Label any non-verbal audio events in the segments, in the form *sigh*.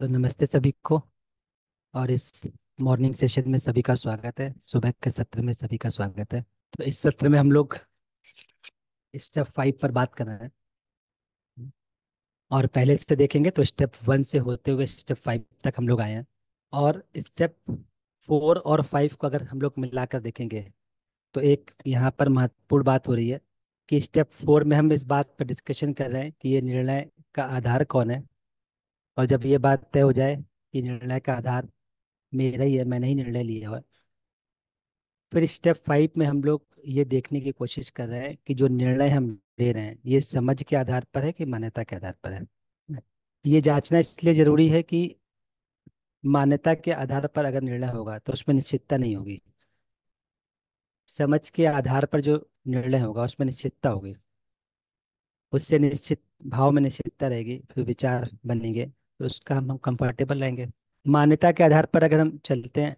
तो नमस्ते सभी को और इस मॉर्निंग सेशन में सभी का स्वागत है सुबह के सत्र में सभी का स्वागत है तो इस सत्र में हम लोग स्टेप फाइव पर बात कर रहे हैं और पहले से देखेंगे तो स्टेप वन से होते हुए स्टेप फाइव तक हम लोग आए हैं और स्टेप फोर और फाइव को अगर हम लोग मिलाकर देखेंगे तो एक यहाँ पर महत्वपूर्ण बात हो रही है कि स्टेप फोर में हम इस बात पर डिस्कशन कर रहे हैं कि ये निर्णय का आधार कौन है और जब ये बात तय हो जाए कि निर्णय का आधार मेरा ही है मैंने ही निर्णय लिया हुआ फिर स्टेप फाइव में हम लोग ये देखने की कोशिश कर रहे हैं कि जो निर्णय हम ले रहे हैं ये समझ के आधार पर है कि मान्यता के आधार पर है ये जांचना इसलिए ज़रूरी है कि मान्यता के आधार पर अगर निर्णय होगा तो उसमें निश्चितता नहीं होगी समझ के आधार पर जो निर्णय होगा उसमें निश्चितता होगी उससे निश्चित भाव में निश्चितता रहेगी फिर विचार बनेंगे तो उसका हम हम कंफर्टेबल रहेंगे मान्यता के आधार पर अगर हम चलते हैं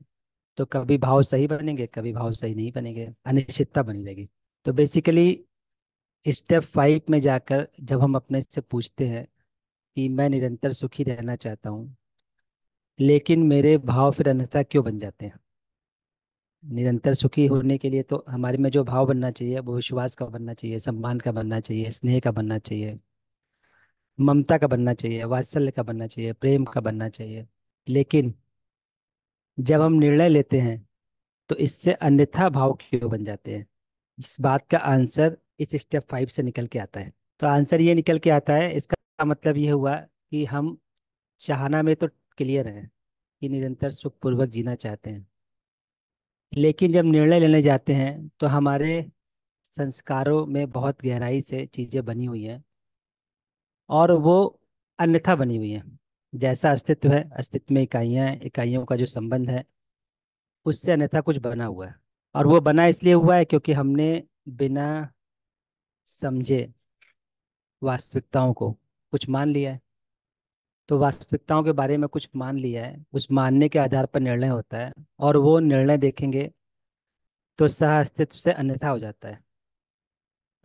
तो कभी भाव सही बनेंगे कभी भाव सही नहीं बनेंगे अनिश्चितता बनी रहेगी तो बेसिकली स्टेप फाइव में जाकर जब हम अपने से पूछते हैं कि मैं निरंतर सुखी रहना चाहता हूँ लेकिन मेरे भाव फिर अन्यथा क्यों बन जाते हैं निरंतर सुखी होने के लिए तो हमारे में जो भाव बनना चाहिए वो विश्वास का बनना चाहिए सम्मान का बनना चाहिए स्नेह का बनना चाहिए ममता का बनना चाहिए वात्सल्य का बनना चाहिए प्रेम का बनना चाहिए लेकिन जब हम निर्णय लेते हैं तो इससे अन्यथा भाव क्यों बन जाते हैं इस बात का आंसर इस स्टेप फाइव से निकल के आता है तो आंसर ये निकल के आता है इसका मतलब ये हुआ कि हम चाहना में तो क्लियर हैं कि निरंतर सुखपूर्वक जीना चाहते हैं लेकिन जब निर्णय लेने जाते हैं तो हमारे संस्कारों में बहुत गहराई से चीज़ें बनी हुई हैं और वो अन्यथा बनी हुई है जैसा अस्तित्व है अस्तित्व में इकाइयाँ इकाइयों का जो संबंध है उससे अन्यथा कुछ बना हुआ है और वो बना इसलिए हुआ है क्योंकि हमने बिना समझे वास्तविकताओं को कुछ मान लिया है तो वास्तविकताओं के बारे में कुछ मान लिया है उस मानने के आधार पर निर्णय होता है और वो निर्णय देखेंगे तो सह अस्तित्व से अन्यथा हो जाता है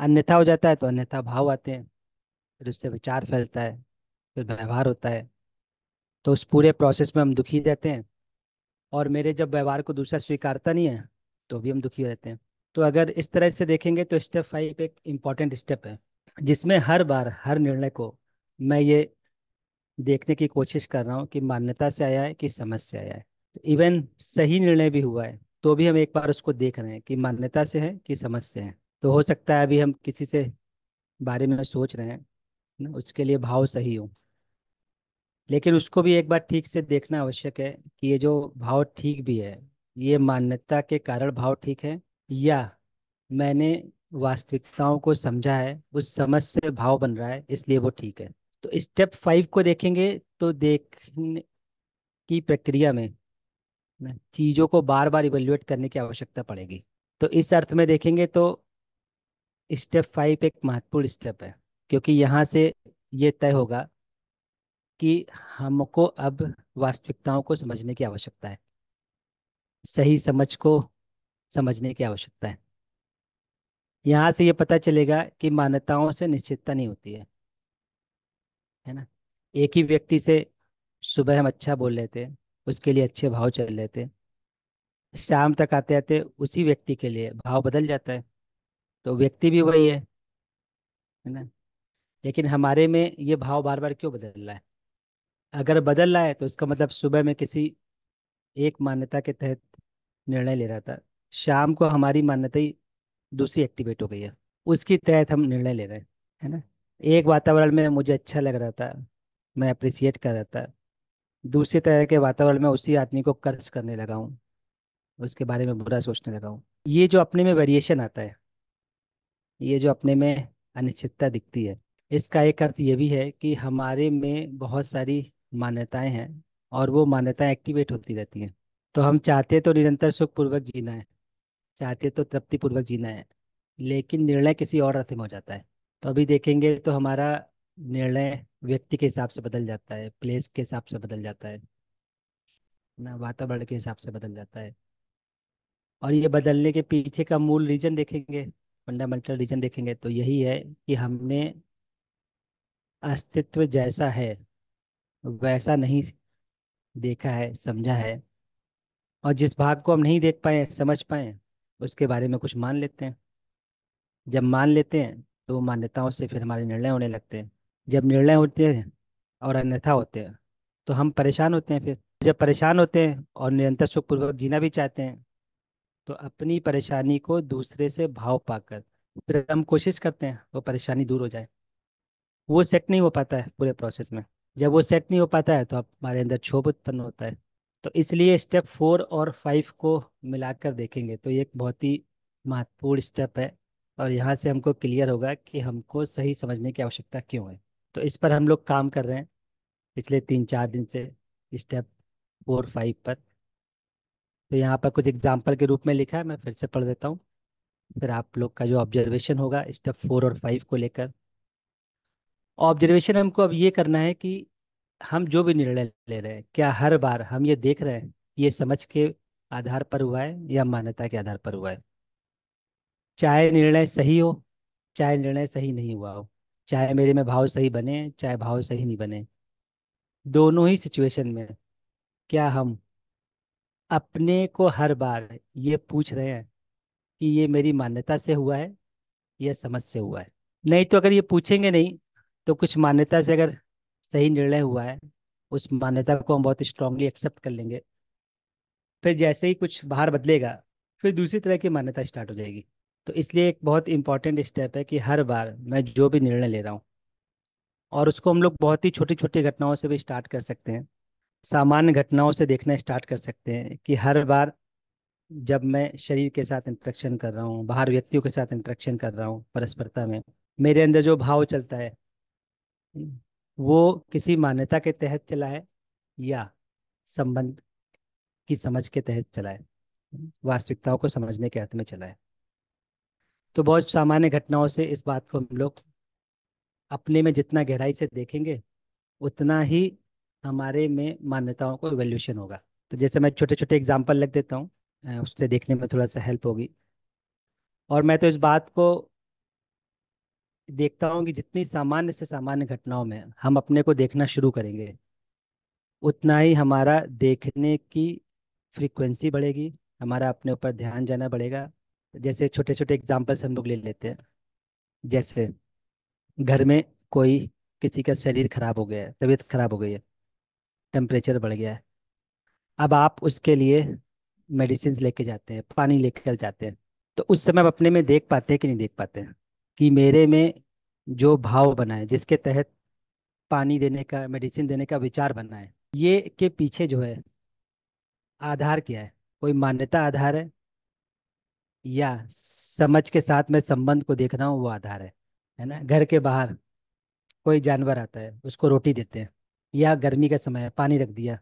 अन्यथा हो जाता है तो अन्यथा भाव आते हैं फिर उससे विचार फैलता है फिर व्यवहार होता है तो उस पूरे प्रोसेस में हम दुखी रहते हैं और मेरे जब व्यवहार को दूसरा स्वीकारता नहीं है तो भी हम दुखी रहते हैं तो अगर इस तरह से देखेंगे तो स्टेप फाइव एक इम्पॉर्टेंट स्टेप है जिसमें हर बार हर निर्णय को मैं ये देखने की कोशिश कर रहा हूँ कि मान्यता से आया है कि समझ से आया है तो इवन सही निर्णय भी हुआ है तो भी हम एक बार उसको देख रहे हैं कि मान्यता से है कि समझ से है तो हो सकता है अभी हम किसी से बारे में सोच रहे हैं ना उसके लिए भाव सही हो लेकिन उसको भी एक बार ठीक से देखना आवश्यक है कि ये जो भाव ठीक भी है ये मान्यता के कारण भाव ठीक है या मैंने वास्तविकताओं को समझा है उस समझ से भाव बन रहा है इसलिए वो ठीक है तो स्टेप फाइव को देखेंगे तो देखने की प्रक्रिया में चीज़ों को बार बार इवेल्युएट करने की आवश्यकता पड़ेगी तो इस अर्थ में देखेंगे तो स्टेप फाइव एक महत्वपूर्ण स्टेप है क्योंकि यहाँ से ये तय होगा कि हमको अब वास्तविकताओं को समझने की आवश्यकता है सही समझ को समझने की आवश्यकता है यहाँ से ये पता चलेगा कि मान्यताओं से निश्चितता नहीं होती है है ना एक ही व्यक्ति से सुबह हम अच्छा बोल लेते हैं उसके लिए अच्छे भाव चल लेते शाम तक आते आते उसी व्यक्ति के लिए भाव बदल जाता है तो व्यक्ति भी वही है है ना लेकिन हमारे में ये भाव बार बार क्यों बदल रहा है अगर बदल रहा है तो इसका मतलब सुबह में किसी एक मान्यता के तहत निर्णय ले रहा था शाम को हमारी मान्यता ही दूसरी एक्टिवेट हो गई है उसकी तहत हम निर्णय ले रहे हैं है ना एक वातावरण में मुझे अच्छा लग रहा था मैं अप्रिसिएट कर रहा था दूसरे तरह के वातावरण में उसी आदमी को कर्ज करने लगा हूँ उसके बारे में बुरा सोचने लगा हूँ ये जो अपने में वेरिएशन आता है ये जो अपने में अनिश्चितता दिखती है इसका एक अर्थ ये भी है कि हमारे में बहुत सारी मान्यताएं हैं और वो मान्यताएं एक्टिवेट होती रहती हैं तो हम चाहते तो निरंतर सुखपूर्वक जीना है चाहते तो तृप्तिपूर्वक जीना है लेकिन निर्णय किसी और अर्थ में हो जाता है तो अभी देखेंगे तो हमारा निर्णय व्यक्ति के हिसाब से बदल जाता है प्लेस के हिसाब से बदल जाता है ना वातावरण के हिसाब से बदल जाता है और ये बदलने के पीछे का मूल रीजन देखेंगे फंडामेंटल रीजन देखेंगे तो यही है कि हमने अस्तित्व जैसा है वैसा नहीं देखा है समझा है और जिस भाग को हम नहीं देख पाए समझ पाए उसके बारे में कुछ मान लेते हैं जब मान लेते हैं तो मान्यताओं से फिर हमारे निर्णय होने लगते हैं जब निर्णय होते हैं और अन्यथा होते हैं तो हम परेशान होते हैं फिर जब परेशान होते हैं और निरंतर सुखपूर्वक जीना भी चाहते हैं तो अपनी परेशानी को दूसरे से भाव पाकर फिर हम कोशिश करते हैं वो परेशानी दूर हो जाए वो सेट नहीं हो पाता है पूरे प्रोसेस में जब वो सेट नहीं हो पाता है तो आप हमारे अंदर क्षोभ उत्पन्न होता है तो इसलिए स्टेप फोर और फाइव को मिलाकर देखेंगे तो ये एक बहुत ही महत्वपूर्ण स्टेप है और यहाँ से हमको क्लियर होगा कि हमको सही समझने की आवश्यकता क्यों है तो इस पर हम लोग काम कर रहे हैं पिछले तीन चार दिन से स्टेप फोर फाइव पर तो यहाँ पर कुछ एग्जाम्पल के रूप में लिखा है मैं फिर से पढ़ देता हूँ फिर आप लोग का जो ऑब्जर्वेशन होगा स्टेप फोर और फाइव को लेकर ऑब्जर्वेशन हमको अब ये करना है कि हम जो भी निर्णय ले रहे हैं क्या हर बार हम ये देख रहे हैं ये समझ के आधार पर हुआ है या मान्यता के आधार पर हुआ है चाहे निर्णय सही हो चाहे निर्णय सही नहीं हुआ हो चाहे मेरे में भाव सही बने चाहे भाव सही नहीं बने दोनों ही सिचुएशन में क्या हम अपने को हर बार ये पूछ रहे हैं कि ये मेरी मान्यता से हुआ है या समझ से हुआ है नहीं तो अगर ये पूछेंगे नहीं तो कुछ मान्यता से अगर सही निर्णय हुआ है उस मान्यता को हम बहुत स्ट्रांगली एक्सेप्ट कर लेंगे फिर जैसे ही कुछ बाहर बदलेगा फिर दूसरी तरह की मान्यता स्टार्ट हो जाएगी तो इसलिए एक बहुत इंपॉर्टेंट स्टेप है कि हर बार मैं जो भी निर्णय ले रहा हूँ और उसको हम लोग बहुत ही छोटी छोटी घटनाओं से भी स्टार्ट कर सकते हैं सामान्य घटनाओं से देखना स्टार्ट कर सकते हैं कि हर बार जब मैं शरीर के साथ इंट्रैक्शन कर रहा हूँ बाहर व्यक्तियों के साथ इंट्रेक्शन कर रहा हूँ परस्परता में मेरे अंदर जो भाव चलता है वो किसी मान्यता के तहत चला है या संबंध की समझ के तहत चला है वास्तविकताओं को समझने के अर्थ में चला है तो बहुत सामान्य घटनाओं से इस बात को हम लोग अपने में जितना गहराई से देखेंगे उतना ही हमारे में मान्यताओं को एवेल्यूशन होगा तो जैसे मैं छोटे छोटे एग्जाम्पल लग देता हूँ उससे देखने में थोड़ा सा हेल्प होगी और मैं तो इस बात को देखता हूँ कि जितनी सामान्य से सामान्य घटनाओं में हम अपने को देखना शुरू करेंगे उतना ही हमारा देखने की फ्रीक्वेंसी बढ़ेगी हमारा अपने ऊपर ध्यान जाना बढ़ेगा जैसे छोटे छोटे एग्जाम्पल्स हम लोग ले लेते हैं जैसे घर में कोई किसी का शरीर खराब हो गया है तबीयत खराब हो गई है टेम्परेचर बढ़ गया है अब आप उसके लिए मेडिसिन लेके जाते हैं पानी लेकर जाते हैं तो उस समय आप अपने में देख पाते हैं कि नहीं देख पाते हैं कि मेरे में जो भाव बनाए जिसके तहत पानी देने का मेडिसिन देने का विचार बनाए ये के पीछे जो है आधार क्या है कोई मान्यता आधार है या समझ के साथ में संबंध को देख रहा हूँ वो आधार है है ना घर के बाहर कोई जानवर आता है उसको रोटी देते हैं या गर्मी का समय है पानी रख दिया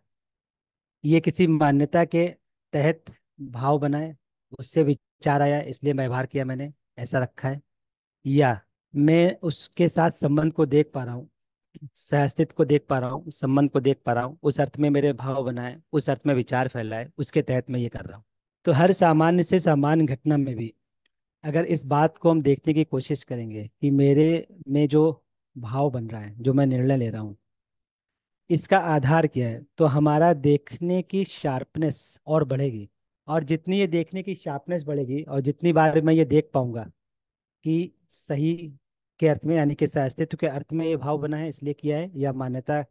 ये किसी मान्यता के तहत भाव बनाए उससे विचार आया इसलिए व्यवहार किया मैंने ऐसा रखा है या मैं उसके साथ संबंध को देख पा रहा हूँ सहस्तित्व को देख पा रहा हूँ संबंध को देख पा रहा हूँ उस अर्थ में मेरे भाव बनाए उस अर्थ में विचार फैलाए उसके तहत मैं ये कर रहा हूँ तो हर सामान्य से सामान्य घटना में भी अगर इस बात को हम देखने की कोशिश करेंगे कि मेरे में जो भाव बन रहा है जो मैं निर्णय ले रहा हूँ इसका आधार क्या है तो हमारा देखने की शार्पनेस और बढ़ेगी और जितनी ये देखने की शार्पनेस बढ़ेगी और जितनी बार मैं ये देख पाऊंगा कि सही के अर्थ में यानी कि अस्तित्व के अर्थ में ये भाव बना है इसलिए किया है या मान्यता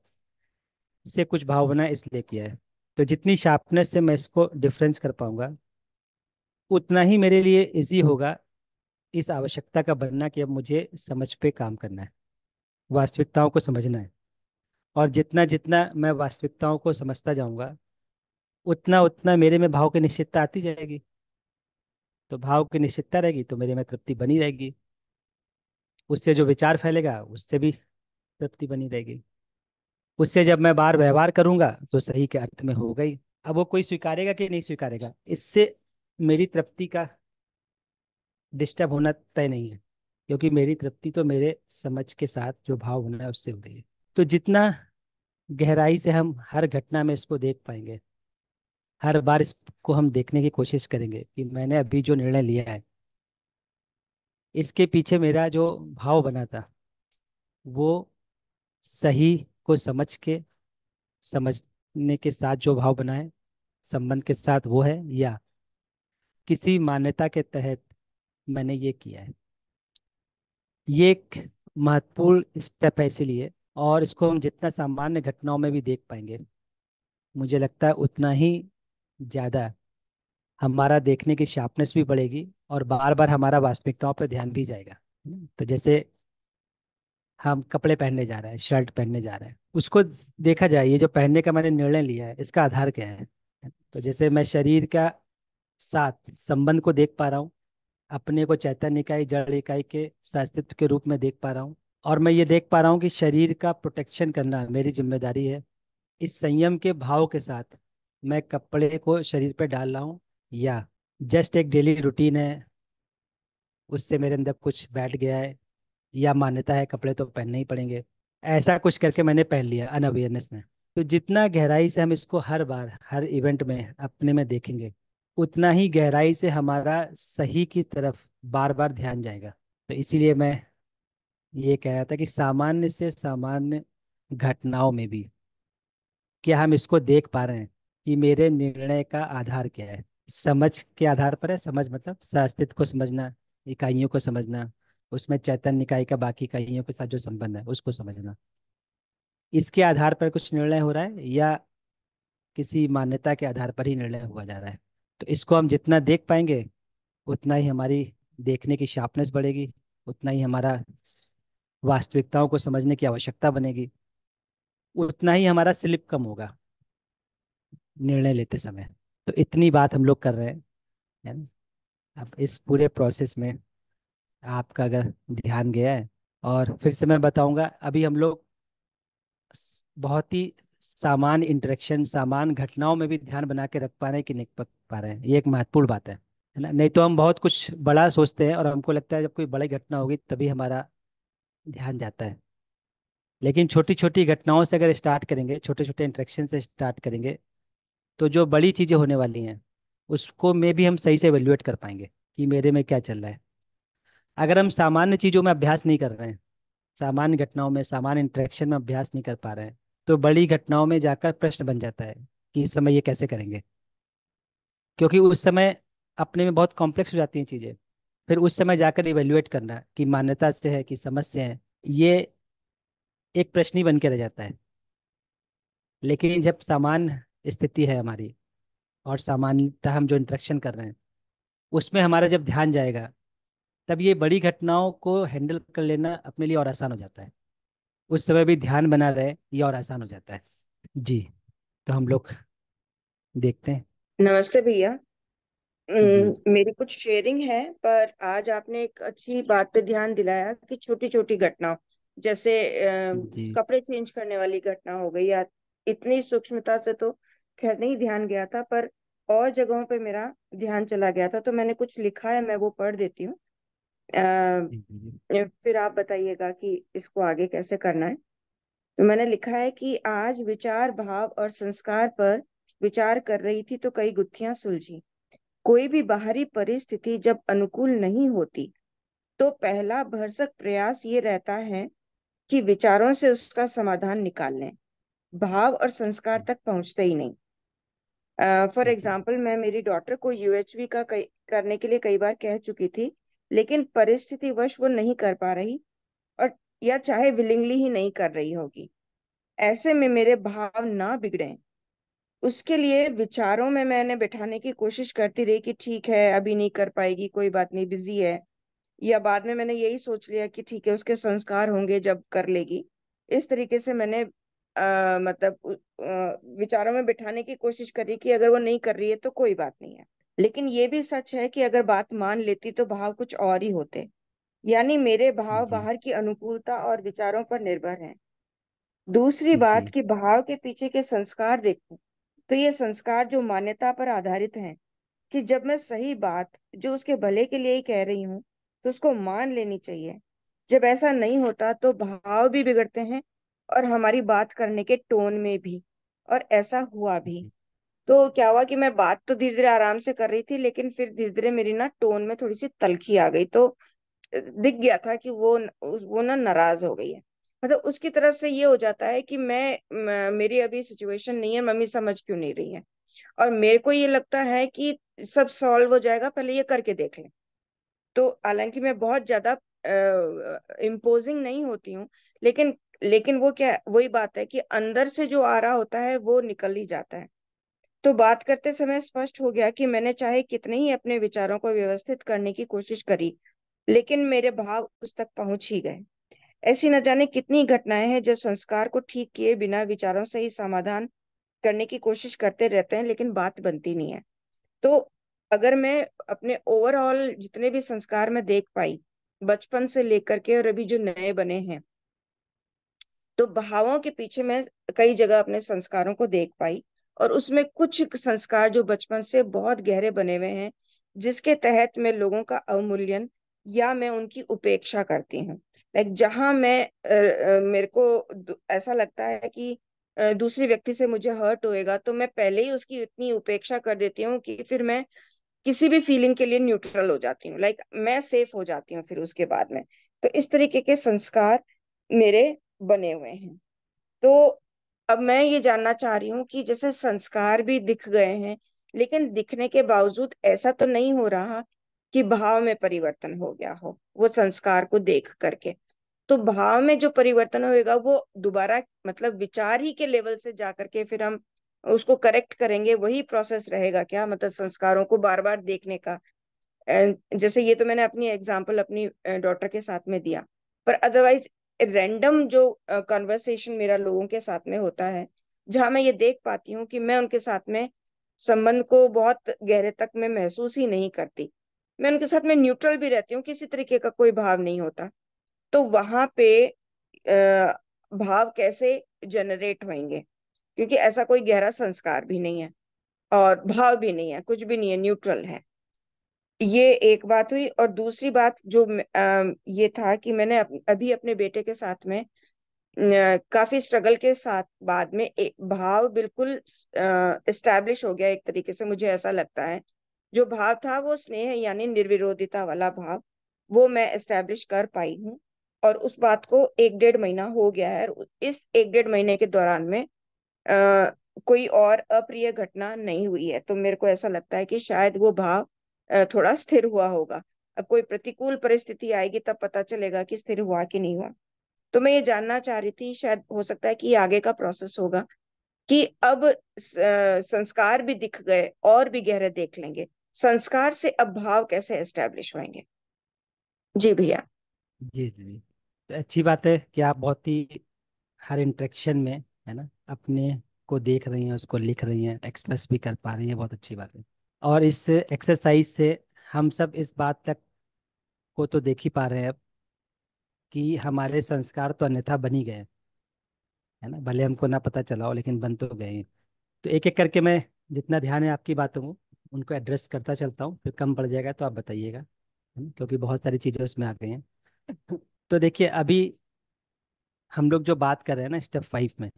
से कुछ भाव बना है इसलिए किया है तो जितनी शार्पनेस से मैं इसको डिफरेंस कर पाऊंगा उतना ही मेरे लिए इजी होगा इस आवश्यकता का बनना कि अब मुझे समझ पे काम करना है वास्तविकताओं को समझना है और जितना जितना मैं वास्तविकताओं को समझता जाऊंगा उतना उतना मेरे में भाव की निश्चितता आती जाएगी तो भाव की निश्चितता रहेगी तो मेरे में तृप्ति बनी रहेगी उससे जो विचार फैलेगा उससे भी तृप्ति बनी रहेगी उससे जब मैं बार हम्म। व्यवहार करूंगा तो सही के अर्थ में हो गई अब वो कोई स्वीकारेगा कि नहीं स्वीकारेगा इससे मेरी तृप्ति का डिस्टर्ब होना तय नहीं है क्योंकि मेरी तृप्ति तो मेरे समझ के साथ जो भाव होना है उससे हो रही है तो जितना गहराई से हम हर घटना में इसको देख पाएंगे हर बार इसको हम देखने की कोशिश करेंगे कि मैंने अभी जो निर्णय लिया है इसके पीछे मेरा जो भाव बना था वो सही को समझ के समझने के साथ जो भाव बना है संबंध के साथ वो है या किसी मान्यता के तहत मैंने ये किया है ये एक महत्वपूर्ण स्टेप है इसीलिए और इसको हम जितना सामान्य घटनाओं में भी देख पाएंगे मुझे लगता है उतना ही ज़्यादा हमारा देखने की शार्पनेस भी बढ़ेगी और बार बार हमारा वास्तविकताओं पर ध्यान भी जाएगा तो जैसे हम कपड़े पहनने जा रहे हैं शर्ट पहनने जा रहे हैं उसको देखा जाए ये जो पहनने का मैंने निर्णय लिया है इसका आधार क्या है तो जैसे मैं शरीर का साथ संबंध को देख पा रहा हूँ अपने को चैतन्य इकाई जड़ इकाई के सास्तित्व के रूप में देख पा रहा हूँ और मैं ये देख पा रहा हूँ कि शरीर का प्रोटेक्शन करना मेरी जिम्मेदारी है इस संयम के भाव के साथ मैं कपड़े को शरीर पर डाल रहा हूँ या जस्ट एक डेली रूटीन है उससे मेरे अंदर कुछ बैठ गया है या मान्यता है कपड़े तो पहनने ही पड़ेंगे ऐसा कुछ करके मैंने पहन लिया अवेयरनेस में तो जितना गहराई से हम इसको हर बार हर इवेंट में अपने में देखेंगे उतना ही गहराई से हमारा सही की तरफ बार बार ध्यान जाएगा तो इसीलिए मैं ये कह रहा था कि सामान्य से सामान्य घटनाओं में भी क्या हम इसको देख पा रहे हैं कि मेरे निर्णय का आधार क्या है समझ के आधार पर है समझ मतलब अस्तित्व को समझना इकाइयों को समझना उसमें चैतन्य निकाय का बाकी इकाइयों के साथ जो संबंध है उसको समझना इसके आधार पर कुछ निर्णय हो रहा है या किसी मान्यता के आधार पर ही निर्णय हुआ जा रहा है तो इसको हम जितना देख पाएंगे उतना ही हमारी देखने की शार्पनेस बढ़ेगी उतना ही हमारा वास्तविकताओं को समझने की आवश्यकता बनेगी उतना ही हमारा स्लिप कम होगा निर्णय लेते समय तो इतनी बात हम लोग कर रहे हैं अब इस पूरे प्रोसेस में आपका अगर ध्यान गया है और फिर से मैं बताऊंगा अभी हम लोग बहुत ही सामान्य इंटरेक्शन सामान्य घटनाओं में भी ध्यान बना के रख पा रहे हैं कि नहीं पक पा रहे हैं ये एक महत्वपूर्ण बात है है ना नहीं तो हम बहुत कुछ बड़ा सोचते हैं और हमको लगता है जब कोई बड़ी घटना होगी तभी हमारा ध्यान जाता है लेकिन छोटी छोटी घटनाओं से अगर स्टार्ट करेंगे छोटे छोटे इंटरेक्शन से स्टार्ट करेंगे तो जो बड़ी चीज़ें होने वाली हैं उसको में भी हम सही से एवेल्यूएट कर पाएंगे कि मेरे में क्या चल रहा है अगर हम सामान्य चीज़ों में अभ्यास नहीं कर रहे हैं सामान्य घटनाओं में सामान्य इंट्रैक्शन में अभ्यास नहीं कर पा रहे हैं तो बड़ी घटनाओं में जाकर प्रश्न बन जाता है कि इस समय ये कैसे करेंगे क्योंकि उस समय अपने में बहुत कॉम्प्लेक्स हो जाती हैं चीज़ें फिर उस समय जाकर इवेल्युएट करना कि मान्यता से है कि समझ से है ये एक प्रश्न ही बन के रह जाता है लेकिन जब सामान्य स्थिति है हमारी और सामान्यतः हम जो इंट्रैक्शन कर रहे हैं उसमें हमारा जब ध्यान जाएगा तब ये बड़ी घटनाओं को हैंडल कर लेना अपने लिए और आसान हो जाता है उस समय भी ध्यान बना रहे ये और आसान हो जाता है जी तो हम लोग देखते हैं नमस्ते भैया मेरी कुछ शेयरिंग है पर आज आपने एक अच्छी बात पे ध्यान दिलाया कि छोटी छोटी घटनाओं जैसे कपड़े चेंज करने वाली घटना हो गई या इतनी सूक्ष्मता से तो खैर नहीं ध्यान गया था पर और जगहों पे मेरा ध्यान चला गया था तो मैंने कुछ लिखा है मैं वो पढ़ देती हूँ हम्म। फिर आप बताइएगा कि इसको आगे कैसे करना है तो मैंने लिखा है कि आज विचार भाव और संस्कार पर विचार कर रही थी तो कई गुत्थियां सुलझी कोई भी बाहरी परिस्थिति जब अनुकूल नहीं होती तो पहला भरसक प्रयास ये रहता है कि विचारों से उसका समाधान निकाल लें भाव और संस्कार तक पहुंचते ही नहीं फॉर uh, एग्जाम्पल मैं मेरी डॉटर को यूएचवी का करने के लिए कई बार कह चुकी थी लेकिन परिस्थिति वश वो नहीं कर पा रही और या चाहे विलिंगली ही नहीं कर रही होगी ऐसे में मेरे भाव ना बिगड़े उसके लिए विचारों में मैंने बैठाने की कोशिश करती रही कि ठीक है अभी नहीं कर पाएगी कोई बात नहीं बिजी है या बाद में मैंने यही सोच लिया कि ठीक है उसके संस्कार होंगे जब कर लेगी इस तरीके से मैंने मतलब विचारों में बिठाने की कोशिश करी कि अगर वो नहीं कर रही है तो कोई बात नहीं है लेकिन ये भी सच है कि अगर बात मान लेती तो भाव कुछ और ही होते यानी मेरे भाव बाहर की अनुकूलता और विचारों पर निर्भर हैं दूसरी बात कि भाव के पीछे के संस्कार देखो तो ये संस्कार जो मान्यता पर आधारित हैं कि जब मैं सही बात जो उसके भले के लिए ही कह रही हूँ तो उसको मान लेनी चाहिए जब ऐसा नहीं होता तो भाव भी बिगड़ते हैं और हमारी बात करने के टोन में भी और ऐसा हुआ भी हम्म। तो क्या हुआ कि मैं बात तो धीरे धीरे आराम से कर रही थी लेकिन फिर धीरे धीरे मेरी ना टोन में थोड़ी सी तलखी आ गई तो दिख गया था कि वो वो ना नाराज हो गई है मतलब उसकी तरफ से ये हो जाता है कि मैं, मैं मेरी अभी सिचुएशन नहीं है मम्मी समझ क्यों नहीं रही है और मेरे को ये लगता है कि सब सॉल्व हो जाएगा पहले ये करके देख लें तो हालांकि मैं बहुत ज्यादा इम्पोजिंग नहीं होती हूँ लेकिन लेकिन वो क्या वही बात है कि अंदर से जो आ रहा होता है वो निकल ही जाता है तो बात करते समय स्पष्ट हो गया कि मैंने चाहे कितने ही अपने विचारों को व्यवस्थित करने की कोशिश करी लेकिन मेरे भाव उस तक पहुंच ही गए ऐसी न जाने कितनी घटनाएं हैं जो संस्कार को ठीक किए बिना विचारों से ही समाधान करने की कोशिश करते रहते हैं लेकिन बात बनती नहीं है तो अगर मैं अपने ओवरऑल जितने भी संस्कार में देख पाई बचपन से लेकर के और अभी जो नए बने हैं तो बहावों के पीछे मैं कई जगह अपने संस्कारों को देख पाई और उसमें कुछ संस्कार जो बचपन से बहुत गहरे बने हुए हैं जिसके तहत मैं लोगों का अवमूल्यन या मैं उनकी उपेक्षा करती हूँ लाइक जहां मैं आ, मेरे को ऐसा लगता है कि दूसरे व्यक्ति से मुझे हर्ट होएगा तो मैं पहले ही उसकी इतनी उपेक्षा कर देती हूँ कि फिर मैं किसी भी फीलिंग के लिए न्यूट्रल हो जाती हूँ लाइक मैं सेफ हो जाती हूँ फिर उसके बाद में तो इस तरीके के संस्कार मेरे बने हुए हैं तो अब मैं ये जानना चाह रही हूँ कि जैसे संस्कार भी दिख गए हैं लेकिन दिखने के बावजूद ऐसा तो नहीं हो रहा कि भाव में परिवर्तन हो गया हो वो संस्कार को देख करके तो भाव में जो परिवर्तन होएगा वो दोबारा मतलब विचार ही के लेवल से जा करके फिर हम उसको करेक्ट करेंगे वही प्रोसेस रहेगा क्या मतलब संस्कारों को बार बार देखने का जैसे ये तो मैंने अपनी एग्जाम्पल अपनी डॉटर के साथ में दिया पर अदरवाइज रैंडम जो कॉन्वर्सेशन मेरा लोगों के साथ में होता है जहां मैं ये देख पाती हूँ कि मैं उनके साथ में संबंध को बहुत गहरे तक में महसूस ही नहीं करती मैं उनके साथ में न्यूट्रल भी रहती हूँ किसी तरीके का कोई भाव नहीं होता तो वहां पे भाव कैसे जनरेट होंगे क्योंकि ऐसा कोई गहरा संस्कार भी नहीं है और भाव भी नहीं है कुछ भी नहीं है न्यूट्रल है ये एक बात हुई और दूसरी बात जो आ, ये था कि मैंने अभी अपने बेटे के साथ में काफी स्ट्रगल के साथ बाद में एक भाव बिल्कुल इस्टेब्लिश हो गया एक तरीके से मुझे ऐसा लगता है जो भाव था वो स्नेह यानी निर्विरोधिता वाला भाव वो मैं इस्टेब्लिश कर पाई हूँ और उस बात को एक डेढ़ महीना हो गया है इस एक डेढ़ महीने के दौरान में आ, कोई और अप्रिय घटना नहीं हुई है तो मेरे को ऐसा लगता है कि शायद वो भाव थोड़ा स्थिर हुआ होगा अब कोई प्रतिकूल परिस्थिति आएगी तब पता चलेगा कि स्थिर हुआ कि नहीं हुआ तो मैं ये जानना चाह रही थी शायद हो सकता है कि आगे का प्रोसेस होगा कि अब संस्कार भी दिख गए और भी गहरे देख लेंगे संस्कार से अब भाव कैसे एस्टेब्लिश होंगे जी भैया जी जी तो अच्छी बात है कि आप बहुत ही हर इंट्रेक्शन में है ना अपने को देख रही हैं उसको लिख रही हैं एक्सप्रेस भी कर पा रही हैं बहुत अच्छी बात है और इस एक्सरसाइज से हम सब इस बात तक को तो देख ही पा रहे हैं अब कि हमारे संस्कार तो अन्यथा बनी गए है ना भले हमको ना पता चला हो लेकिन बन तो गए तो एक एक करके मैं जितना ध्यान है आपकी बातों को उनको एड्रेस करता चलता हूँ फिर कम पड़ जाएगा तो आप बताइएगा क्योंकि बहुत सारी चीज़ें उसमें आ गई हैं तो देखिए अभी हम लोग जो बात कर रहे हैं ना स्टेप फाइव में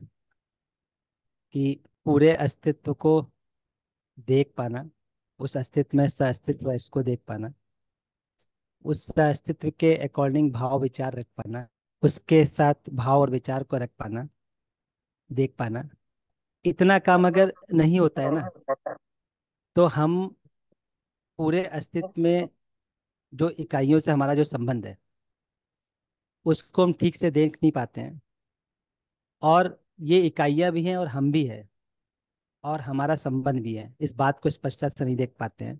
कि पूरे अस्तित्व को देख पाना उस अस्तित्व में सअस्तित्व इसको देख पाना उस अस्तित्व के अकॉर्डिंग भाव विचार रख पाना उसके साथ भाव और विचार को रख पाना देख पाना इतना काम अगर नहीं होता है ना तो हम पूरे अस्तित्व में जो इकाइयों से हमारा जो संबंध है उसको हम ठीक से देख नहीं पाते हैं और ये इकाइयाँ भी हैं और हम भी हैं और हमारा संबंध भी है इस बात को स्पष्टता से नहीं देख पाते हैं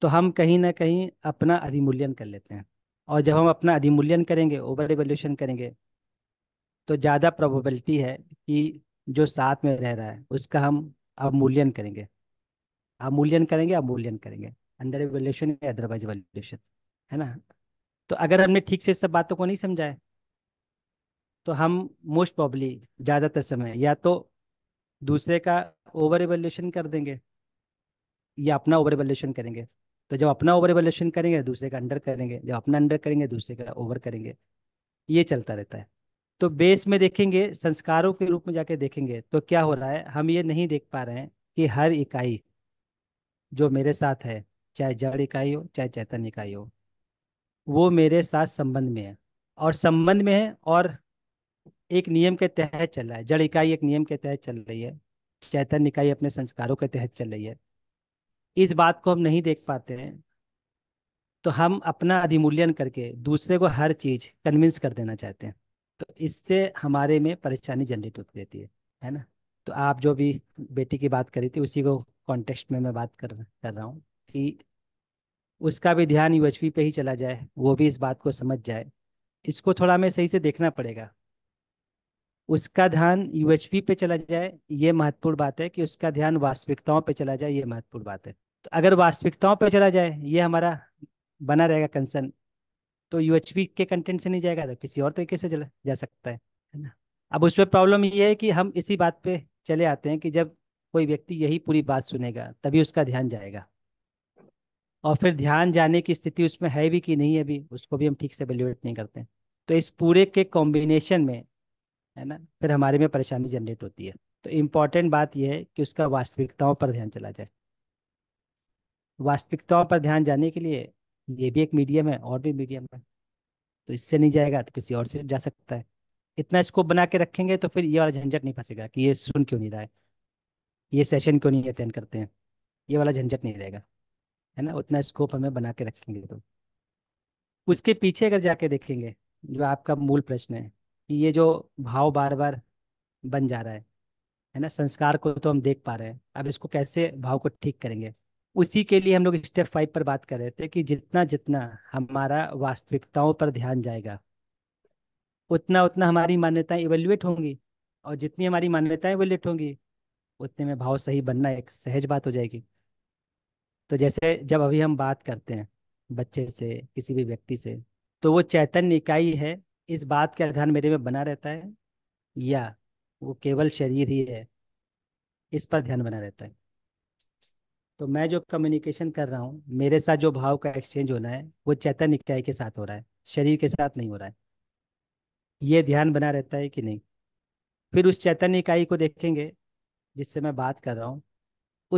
तो हम कहीं ना कहीं अपना अधिमूल्यन कर लेते हैं और जब हम अपना अधिमूल्यन करेंगे ओवर रिवोल्यूशन करेंगे तो ज़्यादा प्रोबेबिलिटी है कि जो साथ में रह रहा है उसका हम अवमूल्यन करेंगे अवमूल्यन करेंगे अवमूल्यन करेंगे अंडर रिवोल्यूशन या अदरवाइज एवोल्यूशन है ना तो अगर हमने ठीक से सब बातों को नहीं समझाए तो हम मोस्ट प्रॉब्ली ज़्यादातर समय या तो दूसरे का ओवर एवेल्यूशन कर देंगे या अपना ओवर एवेल्यूशन करेंगे तो जब अपना ओवर एवेल्यूशन करेंगे दूसरे का अंडर करेंगे जब अपना अंडर करेंगे दूसरे का ओवर करेंगे ये चलता रहता है तो बेस में देखेंगे संस्कारों के रूप में जाके देखेंगे तो क्या हो रहा है हम ये नहीं देख पा रहे हैं कि हर इकाई जो मेरे साथ है चाहे जड़ इकाई हो चाहे चैतन्य इकाई हो वो मेरे साथ संबंध में है और संबंध में है और एक नियम के तहत चल रहा है जड़ इकाई एक नियम के तहत चल रही है चैतन्य इकाई अपने संस्कारों के तहत चल रही है इस बात को हम नहीं देख पाते हैं तो हम अपना अधिमूल्यन करके दूसरे को हर चीज कन्विंस कर देना चाहते हैं तो इससे हमारे में परेशानी जनरेट होती रहती है है ना तो आप जो भी बेटी की बात करी थी उसी को कॉन्टेक्स्ट में मैं बात कर कर रहा हूँ कि उसका भी ध्यान यूएचपी पे ही चला जाए वो भी इस बात को समझ जाए इसको थोड़ा मैं सही से देखना पड़ेगा उसका ध्यान यूएचपी पे चला जाए ये महत्वपूर्ण बात है कि उसका ध्यान वास्तविकताओं पे चला जाए ये महत्वपूर्ण बात है तो अगर वास्तविकताओं पे चला जाए ये हमारा बना रहेगा कंसर्न तो यूएचपी के कंटेंट से नहीं जाएगा तो किसी और तरीके से चला जा सकता है है ना अब उसमें प्रॉब्लम ये है कि हम इसी बात पे चले आते हैं कि जब कोई व्यक्ति यही पूरी बात सुनेगा तभी उसका ध्यान जाएगा और फिर ध्यान जाने की स्थिति उसमें है भी कि नहीं है भी उसको भी हम ठीक से वेल्यूएट नहीं करते तो इस पूरे के कॉम्बिनेशन में है ना फिर हमारे में परेशानी जनरेट होती है तो इम्पॉर्टेंट बात यह है कि उसका वास्तविकताओं पर ध्यान चला जाए वास्तविकताओं पर ध्यान जाने के लिए ये भी एक मीडियम है और भी मीडियम है तो इससे नहीं जाएगा तो किसी और से जा सकता है इतना स्कोप बना के रखेंगे तो फिर ये वाला झंझट नहीं फंसेगा कि ये सुन क्यों नहीं रहा है ये सेशन क्यों नहीं अटेंड करते हैं ये वाला झंझट नहीं रहेगा है ना उतना स्कोप हमें बना के रखेंगे तो उसके पीछे अगर जाके देखेंगे जो आपका मूल प्रश्न है ये जो भाव बार बार बन जा रहा है है ना संस्कार को तो हम देख पा रहे हैं अब इसको कैसे भाव को ठीक करेंगे उसी के लिए हम लोग स्टेप फाइव पर बात कर रहे थे कि जितना जितना हमारा वास्तविकताओं पर ध्यान जाएगा उतना उतना हमारी मान्यताएं इवेल्युएट होंगी और जितनी हमारी मान्यताएं इवेल्युएट होंगी उतने में भाव सही बनना एक सहज बात हो जाएगी तो जैसे जब अभी हम बात करते हैं बच्चे से किसी भी व्यक्ति से तो वो चैतन्य इकाई है इस बात का आधार मेरे में बना रहता है या वो केवल शरीर ही है इस पर ध्यान बना रहता है तो मैं जो कम्युनिकेशन कर रहा हूँ मेरे साथ जो भाव का एक्सचेंज होना है वो चैतन्य इकाई के साथ हो रहा है शरीर के साथ नहीं हो रहा है ये ध्यान बना रहता है कि नहीं फिर उस चैतन्य इकाई को देखेंगे जिससे मैं बात कर रहा हूँ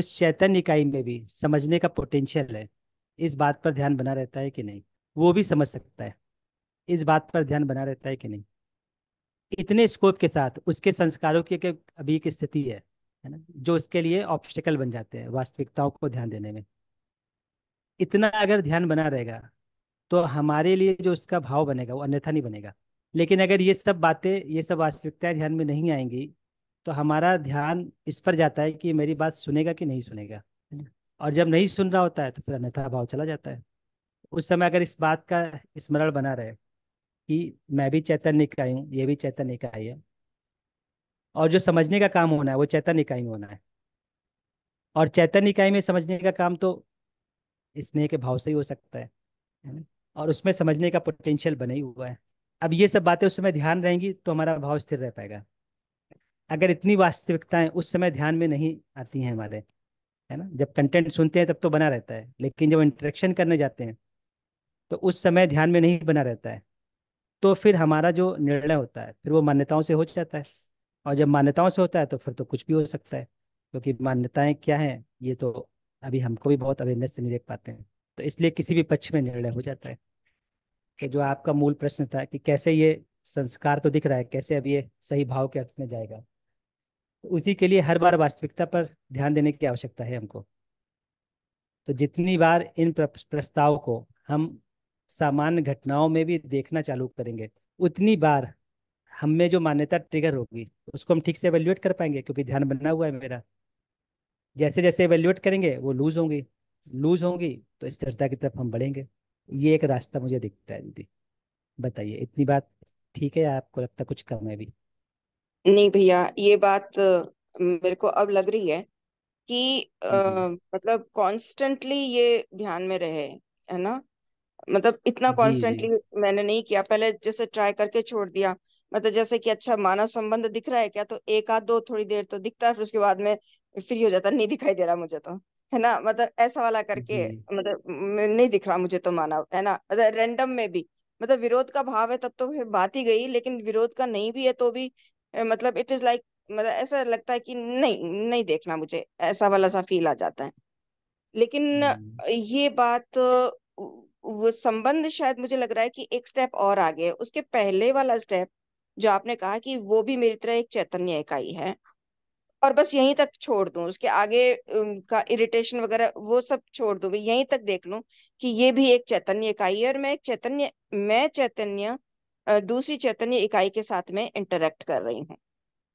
उस चैतन्य इकाई में भी समझने का पोटेंशियल है इस बात पर ध्यान बना रहता है कि नहीं वो भी समझ सकता है इस बात पर ध्यान बना रहता है कि नहीं इतने स्कोप के साथ उसके संस्कारों की अभी एक स्थिति है है ना जो उसके लिए ऑब्स्टिकल बन जाते हैं वास्तविकताओं को ध्यान देने में इतना अगर ध्यान बना रहेगा तो हमारे लिए जो उसका भाव बनेगा वो अन्यथा नहीं बनेगा लेकिन अगर ये सब बातें ये सब वास्तविकताएं ध्यान में नहीं आएंगी तो हमारा ध्यान इस पर जाता है कि मेरी बात सुनेगा कि नहीं सुनेगा और जब नहीं सुन रहा होता है तो फिर अन्यथा भाव चला जाता है उस समय अगर इस बात का स्मरण बना रहे कि मैं भी चैतन्य इकाई हूँ ये भी चैतन्य इकाई है और जो समझने का काम होना है वो चैतन्य इकाई में होना है और चैतन्य इकाई में समझने का काम तो स्नेह के भाव से ही हो सकता है और उसमें समझने का पोटेंशियल बना ही हुआ है अब ये सब बातें उस समय ध्यान रहेंगी तो हमारा भाव स्थिर रह पाएगा अगर इतनी वास्तविकताएं उस समय ध्यान में नहीं आती हैं हमारे है ना जब कंटेंट सुनते हैं तब तो बना रहता है लेकिन जब इंटरेक्शन करने जाते हैं तो उस समय ध्यान में नहीं बना रहता है तो फिर हमारा जो निर्णय होता है फिर वो मान्यताओं से हो जाता है और जब मान्यताओं से होता है तो फिर तो कुछ भी हो सकता है क्योंकि तो मान्यताएं क्या हैं ये तो अभी हमको भी बहुत अवेयरनेस से नहीं देख पाते हैं तो इसलिए किसी भी पक्ष में निर्णय हो जाता है तो जो आपका मूल प्रश्न था कि कैसे ये संस्कार तो दिख रहा है कैसे अब ये सही भाव के अर्थ में जाएगा तो उसी के लिए हर बार वास्तविकता पर ध्यान देने की आवश्यकता है हमको तो जितनी बार इन प्रस्ताव को हम सामान्य घटनाओं में भी देखना चालू करेंगे उतनी बार हम में जो मान्यता ट्रिगर होगी उसको हम ठीक से एवेल्युएट कर पाएंगे क्योंकि ध्यान बना हुआ है मेरा जैसे जैसे एवेल्युएट करेंगे वो लूज होंगी लूज होंगी तो स्थिरता की तरफ हम बढ़ेंगे ये एक रास्ता मुझे दिखता है दीदी बताइए इतनी बात ठीक है आपको लगता कुछ कम है भी नहीं भैया ये बात मेरे को अब लग रही है कि आ, हम्म, हम्म। मतलब कॉन्स्टेंटली ये ध्यान में रहे है ना मतलब इतना कॉन्स्टेंटली मैंने नहीं किया पहले जैसे ट्राई करके छोड़ दिया मतलब जैसे कि अच्छा मानव संबंध दिख रहा है क्या तो एक आध दो थोड़ी देर तो दिखता है फिर उसके बाद में फ्री हो जाता नहीं दिखाई दे रहा मुझे तो है ना मतलब ऐसा वाला करके मतलब नहीं दिख रहा मुझे तो मानव है ना मतलब रेंडम में भी मतलब विरोध का भाव है तब तो फिर बात ही गई लेकिन विरोध का नहीं भी है तो भी मतलब इट इज लाइक मतलब ऐसा लगता है कि नहीं नहीं देखना मुझे ऐसा वाला सा फील आ जाता है लेकिन ये बात वो संबंध शायद मुझे लग रहा है कि एक स्टेप और आगे है उसके पहले वाला स्टेप जो आपने कहा कि वो भी मेरी तरह एक चैतन्य इकाई है और बस यहीं तक छोड़ दूं उसके आगे का इरिटेशन वगैरह वो सब छोड़ दूं यहीं तक देख लूं कि ये भी एक चैतन्य इकाई है और मैं एक चैतन्य मैं चैतन्य दूसरी चैतन्य इकाई के साथ में इंटरेक्ट कर रही हूँ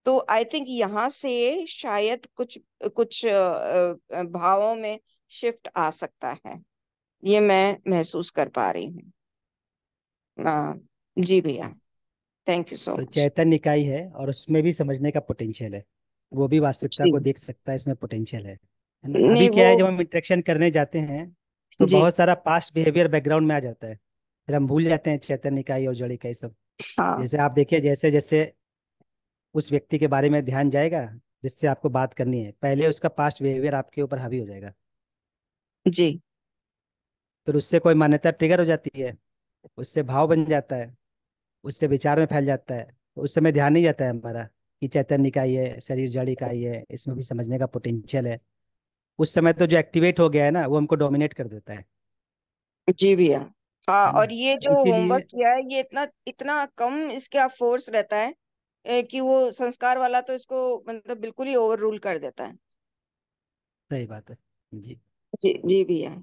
तो आई थिंक यहाँ से शायद कुछ कुछ भावों में शिफ्ट आ सकता है ये मैं महसूस कर पा रही हूँ हाँ, जी भैया थैंक यू सो मच तो चैतन्य निकाय है और उसमें भी समझने का पोटेंशियल है वो भी वास्तविकता को देख सकता है इसमें पोटेंशियल है अभी क्या है जब हम इंट्रेक्शन करने जाते हैं तो बहुत सारा पास्ट बिहेवियर बैकग्राउंड में आ जाता है फिर हम भूल जाते हैं चैतन्य इकाई और जड़ इकाई सब हाँ। जैसे आप देखिए जैसे जैसे उस व्यक्ति के बारे में ध्यान जाएगा जिससे आपको बात करनी है पहले उसका पास्ट बिहेवियर आपके ऊपर हावी हो जाएगा जी फिर उससे कोई मान्यता ट्रिगर हो जाती है उससे भाव बन जाता है उससे विचार में फैल जाता है उस समय ध्यान नहीं जाता है हमारा कि चैतन्य इकाई है शरीर जड़ इकाई है इसमें भी समझने का पोटेंशियल है उस समय तो जो एक्टिवेट हो गया है ना वो हमको डोमिनेट कर देता है जी भैया हाँ, हाँ और ये जो होमवर्क किया है ये इतना इतना कम इसके फोर्स रहता है कि वो संस्कार वाला तो इसको मतलब बिल्कुल ही ओवर रूल कर देता है सही बात है जी जी जी भैया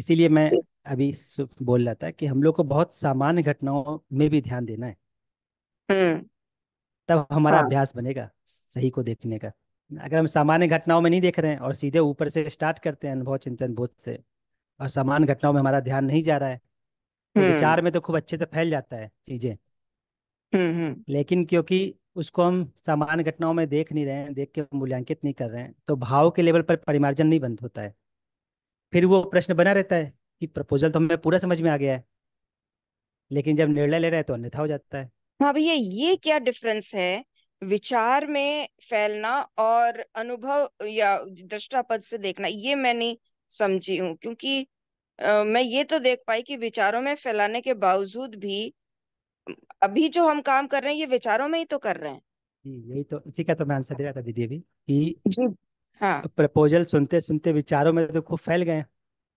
इसीलिए मैं अभी बोल रहा था कि हम लोग को बहुत सामान्य घटनाओं में भी ध्यान देना है हम्म। तब हमारा हाँ। अभ्यास बनेगा सही को देखने का अगर हम सामान्य घटनाओं में नहीं देख रहे हैं और सीधे ऊपर से स्टार्ट करते हैं अनुभव चिंतन बोध से और सामान्य घटनाओं में हमारा ध्यान नहीं जा रहा है तो हम्म। विचार में तो खूब अच्छे से फैल जाता है चीजें हम्म, लेकिन क्योंकि उसको हम सामान्य घटनाओं में देख नहीं रहे हैं देख के मूल्यांकित नहीं कर रहे हैं तो भाव के लेवल पर परिमार्जन नहीं बंद होता है फिर वो प्रश्न बना रहता है कि प्रपोजल तो हमें पूरा समझ में आ गया है लेकिन जब निर्णय ले रहे हैं तो अन्यथा हो जाता है हाँ भैया ये क्या डिफरेंस है विचार में फैलना और अनुभव या दृष्टा पद से देखना ये मैं नहीं समझी हूँ क्योंकि आ, मैं ये तो देख पाई कि विचारों में फैलाने के बावजूद भी अभी जो हम काम कर रहे हैं ये विचारों में ही तो कर रहे हैं यही तो इसी का तो मैं आंसर दे रहा था दीदी अभी कि हाँ प्रपोजल सुनते सुनते विचारों में तो खूब फैल गए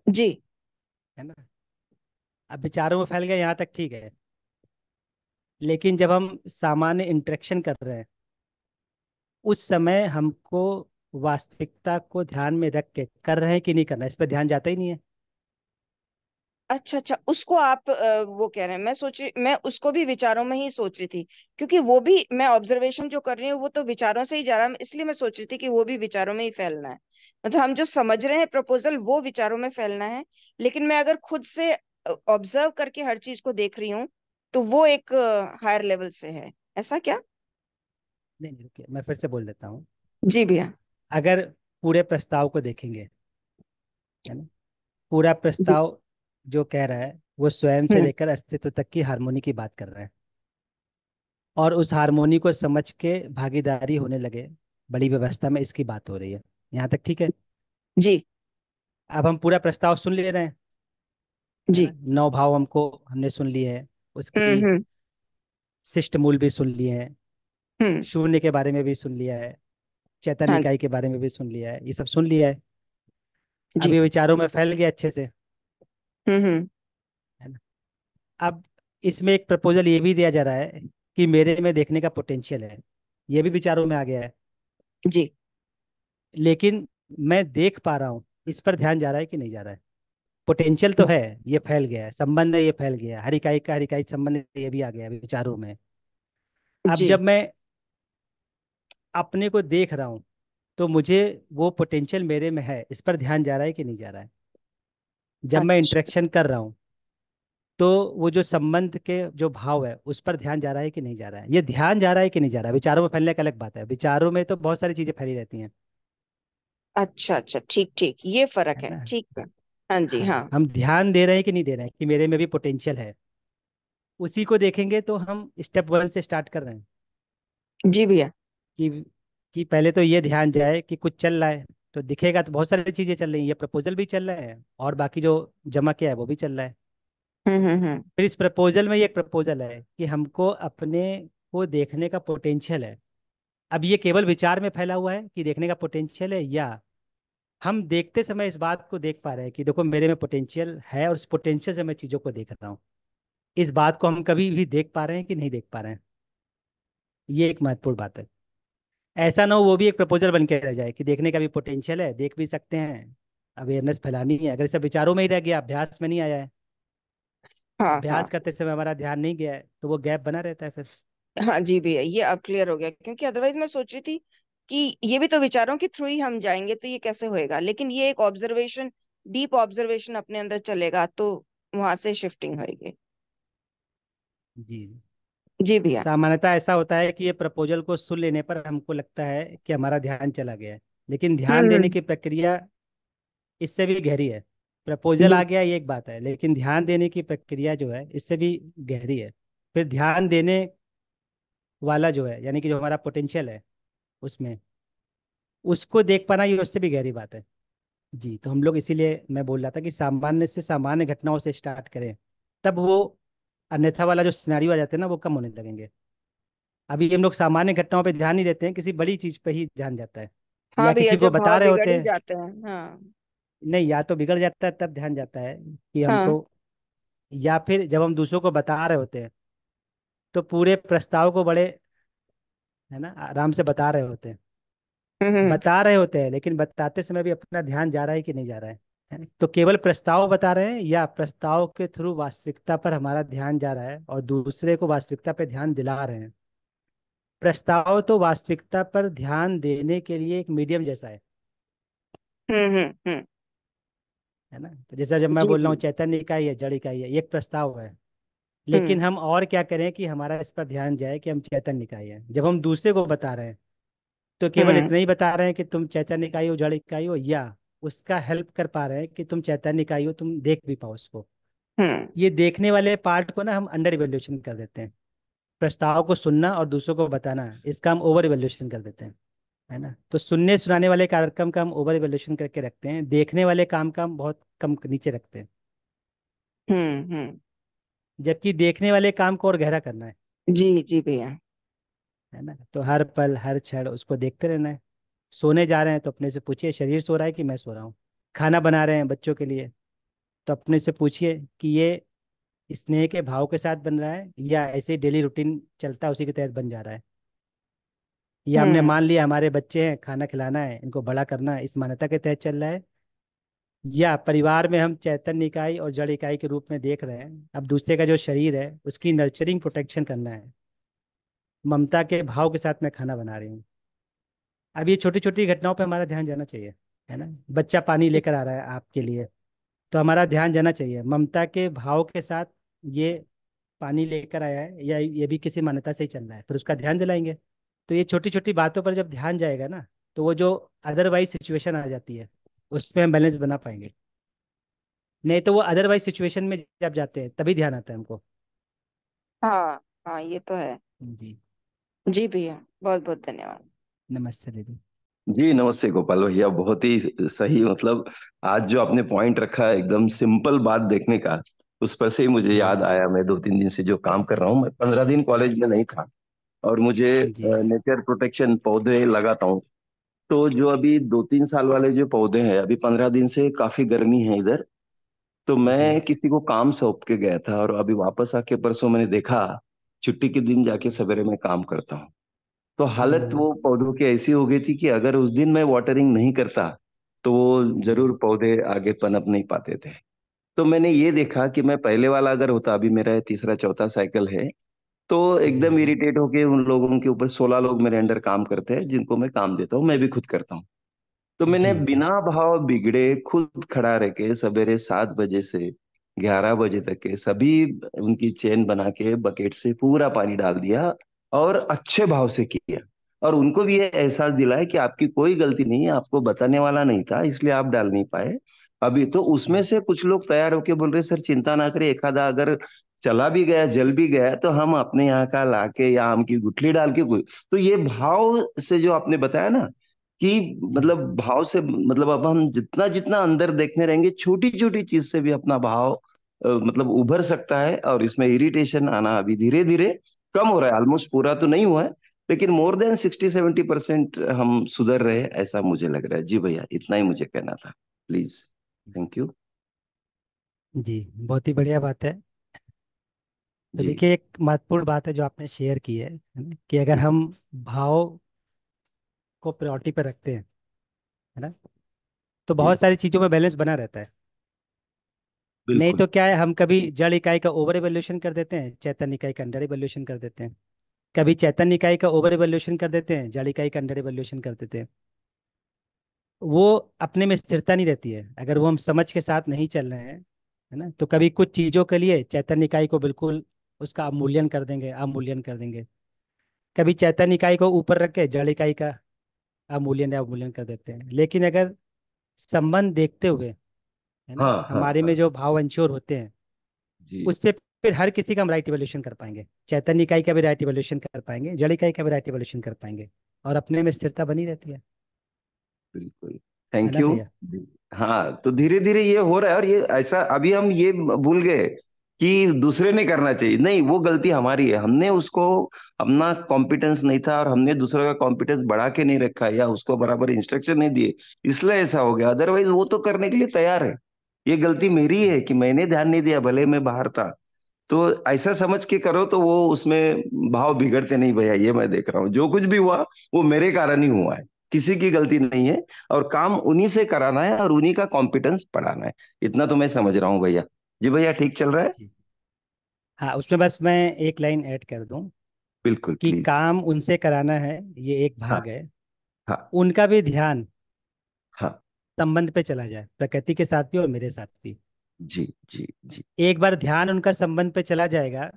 जी है ना अब विचारों में फैल गए यहाँ तक ठीक है लेकिन जब हम सामान्य इंटरेक्शन कर रहे हैं उस समय हमको वास्तविकता को ध्यान में रख के कर रहे हैं कि नहीं करना इस पर ध्यान जाता ही नहीं है अच्छा अच्छा उसको आप वो कह रहे हैं मैं सोच रही मैं उसको भी विचारों में ही सोच रही थी क्योंकि वो भी मैं ऑब्जर्वेशन जो कर रही हूँ वो तो विचारों से ही जा रहा है इसलिए मैं सोच रही थी कि वो भी विचारों में ही फैलना है मतलब हम जो समझ रहे हैं प्रपोजल वो विचारों में फैलना है लेकिन मैं अगर खुद से ऑब्जर्व करके हर चीज को देख रही हूँ तो वो एक हायर लेवल से है ऐसा क्या नहीं नहीं रुकिए मैं फिर से बोल देता हूँ जी भैया अगर पूरे प्रस्ताव को देखेंगे पूरा प्रस्ताव जो कह रहा है वो स्वयं से हम्म। लेकर अस्तित्व तक की हारमोनी की बात कर रहे हैं और उस हारमोनी को समझ के भागीदारी होने लगे बड़ी व्यवस्था में इसकी बात हो रही है यहाँ तक ठीक है जी अब हम पूरा प्रस्ताव सुन ले रहे हैं जी हाँ, नौ भाव हमको हमने सुन लिए है उसकी हम्म, हम्म। शिष्ट मूल भी सुन लिए हैं शून्य के बारे में भी सुन लिया है चैतन्य हाँ इकाई के बारे में भी सुन लिया है ये सब सुन लिया है अभी विचारों में फैल गया अच्छे से हम्म, हम्म। अब इसमें एक प्रपोजल ये भी दिया जा रहा है कि मेरे में देखने का पोटेंशियल है ये भी विचारों में आ गया है जी लेकिन मैं देख पा रहा हूँ इस पर ध्यान जा रहा है कि नहीं जा रहा है पोटेंशियल तो है ये फैल गया है संबंध है ये फैल गया है हर इकाई का हर इकाई संबंध ये भी आ गया है विचारों में अब जब मैं अपने को देख रहा हूँ तो मुझे वो पोटेंशियल मेरे में है इस पर ध्यान जा रहा है कि नहीं जा रहा है जब मैं इंटरेक्शन अच्छा। कर रहा हूँ तो वो जो संबंध के जो भाव है उस पर ध्यान जा रहा है कि नहीं जा रहा है ये ध्यान जा रहा है कि नहीं जा रहा है विचारों में फैलने का अलग बात है विचारों में तो बहुत सारी चीजें फैली रहती हैं अच्छा अच्छा ठीक ठीक ये फर्क है, ठीक है हाँ जी हाँ, हाँ हम ध्यान दे रहे हैं कि नहीं दे रहे हैं कि मेरे में भी पोटेंशियल है उसी को देखेंगे तो हम स्टेप वन से स्टार्ट कर रहे हैं जी भैया कि कि पहले तो ये ध्यान जाए कि कुछ चल रहा है तो दिखेगा तो बहुत सारी चीजें चल रही है ये प्रपोजल भी चल रहा है और बाकी जो जमा किया है वो भी चल रहा है हम्म, हम्म, हम्म। फिर इस प्रपोजल में ये एक प्रपोजल है कि हमको अपने को देखने का पोटेंशियल है अब ये केवल विचार में फैला हुआ है कि देखने का पोटेंशियल है या हम देखते समय इस बात को देख पा रहे हैं कि देखो मेरे में पोटेंशियल है और उस पोटेंशियल से मैं चीज़ों को देख रहा हूँ इस बात को हम कभी भी देख पा रहे हैं कि नहीं देख पा रहे हैं ये एक महत्वपूर्ण बात है ऐसा ना हो वो भी एक प्रपोजल बन के रह जाए कि देखने का भी पोटेंशियल है देख भी सकते हैं अवेयरनेस फैलानी है अगर सब विचारों में ही रह गया अभ्यास में नहीं आया है हाँ, अभ्यास हाँ. करते समय हमारा ध्यान नहीं गया है तो वो गैप बना रहता है फिर हाँ जी भैया ये अब क्लियर हो गया क्योंकि अदरवाइज मैं सोच रही थी कि ये भी तो विचारों के थ्रू ही हम जाएंगे तो ये कैसे होएगा लेकिन ये एक ऑब्जर्वेशन डीप ऑब्जर्वेशन अपने अंदर चलेगा तो वहां से शिफ्टिंग होगी जी जी भैया सामान्यता ऐसा होता है कि ये प्रपोजल को सुन लेने पर हमको लगता है कि हमारा ध्यान चला गया है लेकिन ध्यान देने हम्म। की प्रक्रिया इससे भी गहरी है प्रपोजल आ हम्म। गया ये एक बात है लेकिन ध्यान देने की प्रक्रिया जो है इससे भी गहरी है फिर ध्यान देने वाला जो है यानी कि जो हमारा पोटेंशियल है उसमें उसको देख पाना ये उससे भी गहरी बात है जी तो हम लोग इसीलिए मैं बोल रहा था कि सामान्य से सामान्य घटनाओं से स्टार्ट करें तब वो अन्यथा वाला जो सिनारी आ जाते हैं ना वो कम होने लगेंगे अभी हम लोग सामान्य घटनाओं पे ध्यान ही देते हैं किसी बड़ी चीज पे ही ध्यान जाता है हाँ या भैया किसी को बता भाव हाँ रहे बिगड़ होते ही हैं जाते हैं हाँ नहीं या तो बिगड़ जाता है तब ध्यान जाता है कि हाँ हमको या फिर जब हम दूसरों को बता रहे होते हैं तो पूरे प्रस्ताव को बड़े है ना आराम से बता रहे होते हैं हम्म, हम्म। बता रहे होते हैं लेकिन बताते समय भी अपना ध्यान जा रहा है कि नहीं जा रहा है तो केवल प्रस्ताव बता रहे हैं या प्रस्ताव के थ्रू वास्तविकता पर हमारा ध्यान जा रहा है और दूसरे को वास्तविकता पर ध्यान दिला रहे हैं प्रस्ताव तो वास्तविकता पर ध्यान देने के लिए एक मीडियम जैसा है हम्म, हम्म, हम्म। है ना तो जैसा जब मैं बोल रहा हूँ चैतन्य इकाई है जड़ इकाई है एक प्रस्ताव है लेकिन हम और क्या करें कि हमारा इस पर ध्यान जाए कि हम चैतन्य इकाई है जब हम दूसरे को बता रहे हैं तो केवल इतना ही बता रहे हैं कि तुम चैतन्य इकाई हो जड़ इकाई हो या उसका हेल्प कर पा रहे हैं कि तुम चैतन्य का हो तुम देख भी पाओ उसको हम्म। ये देखने वाले पार्ट को ना हम अंडर इवेल्यूशन कर देते हैं प्रस्ताव को सुनना और दूसरों को बताना इसका हम ओवर इवेल्यूशन कर देते हैं है ना तो सुनने सुनाने वाले कार्यक्रम का हम ओवर इवेल्यूशन करके रखते हैं देखने वाले काम का हम बहुत कम नीचे रखते हैं हम्म, हम्म। जबकि देखने वाले काम को और गहरा करना है जी जी भैया है ना तो हर पल हर क्षण उसको देखते रहना है सोने जा रहे हैं तो अपने से पूछिए शरीर सो रहा है कि मैं सो रहा हूँ खाना बना रहे हैं बच्चों के लिए तो अपने से पूछिए कि ये स्नेह के भाव के साथ बन रहा है या ऐसे डेली रूटीन चलता है उसी के तहत बन जा रहा है या हमने हम्म। मान लिया हमारे बच्चे हैं खाना खिलाना है इनको बड़ा करना है इस मान्यता के तहत चल रहा है या परिवार में हम चैतन्य इकाई और जड़ इकाई के रूप में देख रहे हैं अब दूसरे का जो शरीर है उसकी नर्चरिंग प्रोटेक्शन करना है ममता के भाव के साथ मैं खाना बना रही हूँ अब ये छोटी छोटी घटनाओं पर हमारा ध्यान जाना चाहिए है ना बच्चा पानी लेकर आ रहा है आपके लिए तो हमारा ध्यान जाना चाहिए ममता के भाव के साथ ये पानी लेकर आया है या ये भी किसी मान्यता से ही चल रहा है फिर उसका ध्यान दिलाएंगे तो ये छोटी छोटी बातों पर जब ध्यान जाएगा ना तो वो जो अदरवाइज सिचुएशन आ जाती है उसमें हम बैलेंस बना पाएंगे नहीं तो वो अदरवाइज सिचुएशन में जब जाते हैं तभी ध्यान आता है हमको हाँ हाँ ये तो है जी जी भैया बहुत बहुत धन्यवाद नमस्ते दीदी जी नमस्ते गोपाल भैया बहुत ही सही मतलब आज जो आपने पॉइंट रखा एकदम सिंपल बात देखने का उस पर से ही मुझे याद आया मैं दो तीन दिन से जो काम कर रहा हूँ मैं पंद्रह दिन कॉलेज में नहीं था और मुझे नेचर प्रोटेक्शन पौधे लगाता हूँ तो जो अभी दो तीन साल वाले जो पौधे हैं अभी पंद्रह दिन से काफी गर्मी है इधर तो मैं किसी को काम सौंप के गया था और अभी वापस आके परसों मैंने देखा छुट्टी के दिन जाके सवेरे में काम करता हूँ तो हालत हम्म। वो पौधों की ऐसी हो गई थी कि अगर उस दिन मैं वाटरिंग नहीं करता तो वो जरूर पौधे आगे पनप नहीं पाते थे तो मैंने ये देखा कि मैं पहले वाला अगर होता अभी मेरा तीसरा चौथा साइकिल है तो एकदम इरिटेट हम्म। होके उन लोगों के ऊपर सोलह लोग मेरे अंडर काम करते हैं जिनको मैं काम देता हूँ मैं भी खुद करता हूँ तो मैंने बिना भाव बिगड़े खुद खड़ा रह के सवेरे सात बजे से ग्यारह बजे तक के सभी उनकी चेन बना के बकेट से पूरा पानी डाल दिया और अच्छे भाव से किया और उनको भी ये एहसास दिलाया कि आपकी कोई गलती नहीं है आपको बताने वाला नहीं था इसलिए आप डाल नहीं पाए अभी तो उसमें से कुछ लोग तैयार होके बोल रहे सर चिंता ना करें एक आधा अगर चला भी गया जल भी गया तो हम अपने यहाँ का लाके या आम की गुठली डाल के कोई तो ये भाव से जो आपने बताया ना कि मतलब भाव से मतलब अब हम जितना जितना अंदर देखने रहेंगे छोटी छोटी चीज से भी अपना भाव मतलब उभर सकता है और इसमें इरिटेशन आना अभी धीरे धीरे कम हो रहा है ऑलमोस्ट पूरा तो नहीं हुआ है लेकिन more than sixty seventy percent हम सुधर रहे हैं ऐसा मुझे लग रहा है जी भैया इतना ही मुझे कहना था प्लीज थैंक यू जी बहुत ही बढ़िया बात है तो देखिए एक महत्वपूर्ण बात है जो आपने शेयर की है कि अगर हम भाव को प्रायोरिटी पर रखते हैं है ना तो बहुत सारी चीज़ों में बैलेंस बना रहता है नहीं तो क्या है हम कभी जड़ इकाई का ओवर एवोल्यूशन कर देते हैं चैतन इकाई का अंडर एवोल्यूशन कर देते हैं कभी चैतन इकाई का ओवर एवोल्यूशन कर देते हैं जड़ इकाई का अंडर एवोल्यूशन कर देते हैं वो अपने में स्थिरता नहीं रहती है अगर वो हम समझ के साथ नहीं चल रहे हैं है ना तो कभी कुछ चीज़ों के लिए चैतन्य इकाई को बिल्कुल उसका अवमूल्यन कर देंगे अवमूल्यन कर देंगे कभी चैतन्य इकाई को ऊपर रख के जड़ इकाई का अवमूल्यन या अवमूल्यन कर देते हैं लेकिन अगर संबंध देखते हुए है ना हाँ हाँ हमारे में हाँ। जो भाव अंशोर होते हैं जी उससे फिर हर किसी का हम राइट इवोल्यूशन कर पाएंगे चैतन्य इकाई का भी राइट इवोल्यूशन कर पाएंगे जड़ इकाई का भी राइट इवोल्यूशन कर पाएंगे और अपने में स्थिरता बनी रहती है बिल्कुल थैंक यू हाँ तो धीरे धीरे ये हो रहा है और ये ऐसा अभी हम ये भूल गए कि दूसरे ने करना चाहिए नहीं वो गलती हमारी है हमने उसको अपना कॉम्पिटेंस नहीं था और हमने दूसरे का कॉम्पिटेंस बढ़ा के नहीं रखा या उसको बराबर इंस्ट्रक्शन नहीं दिए इसलिए ऐसा हो गया अदरवाइज वो तो करने के लिए तैयार है ये गलती मेरी है कि मैंने ध्यान नहीं दिया भले मैं बाहर था तो ऐसा समझ के करो तो वो उसमें भाव बिगड़ते नहीं भैया ये मैं देख रहा हूँ जो कुछ भी हुआ वो मेरे कारण ही हुआ है किसी की गलती नहीं है और काम उन्हीं से कराना है और उन्हीं का कॉम्पिटेंस पढ़ाना है इतना तो मैं समझ रहा हूँ भैया जी भैया ठीक चल रहा है हाँ उसमें बस मैं एक लाइन ऐड कर दूं बिल्कुल कि काम उनसे कराना है ये एक भाग हाँ, है हाँ, उनका भी ध्यान संबंध पे चला जाए प्रकृति के साथ भी और मेरे साथ भी जी जी जी एक बार ध्यान उनका संबंध पे चला जाएगा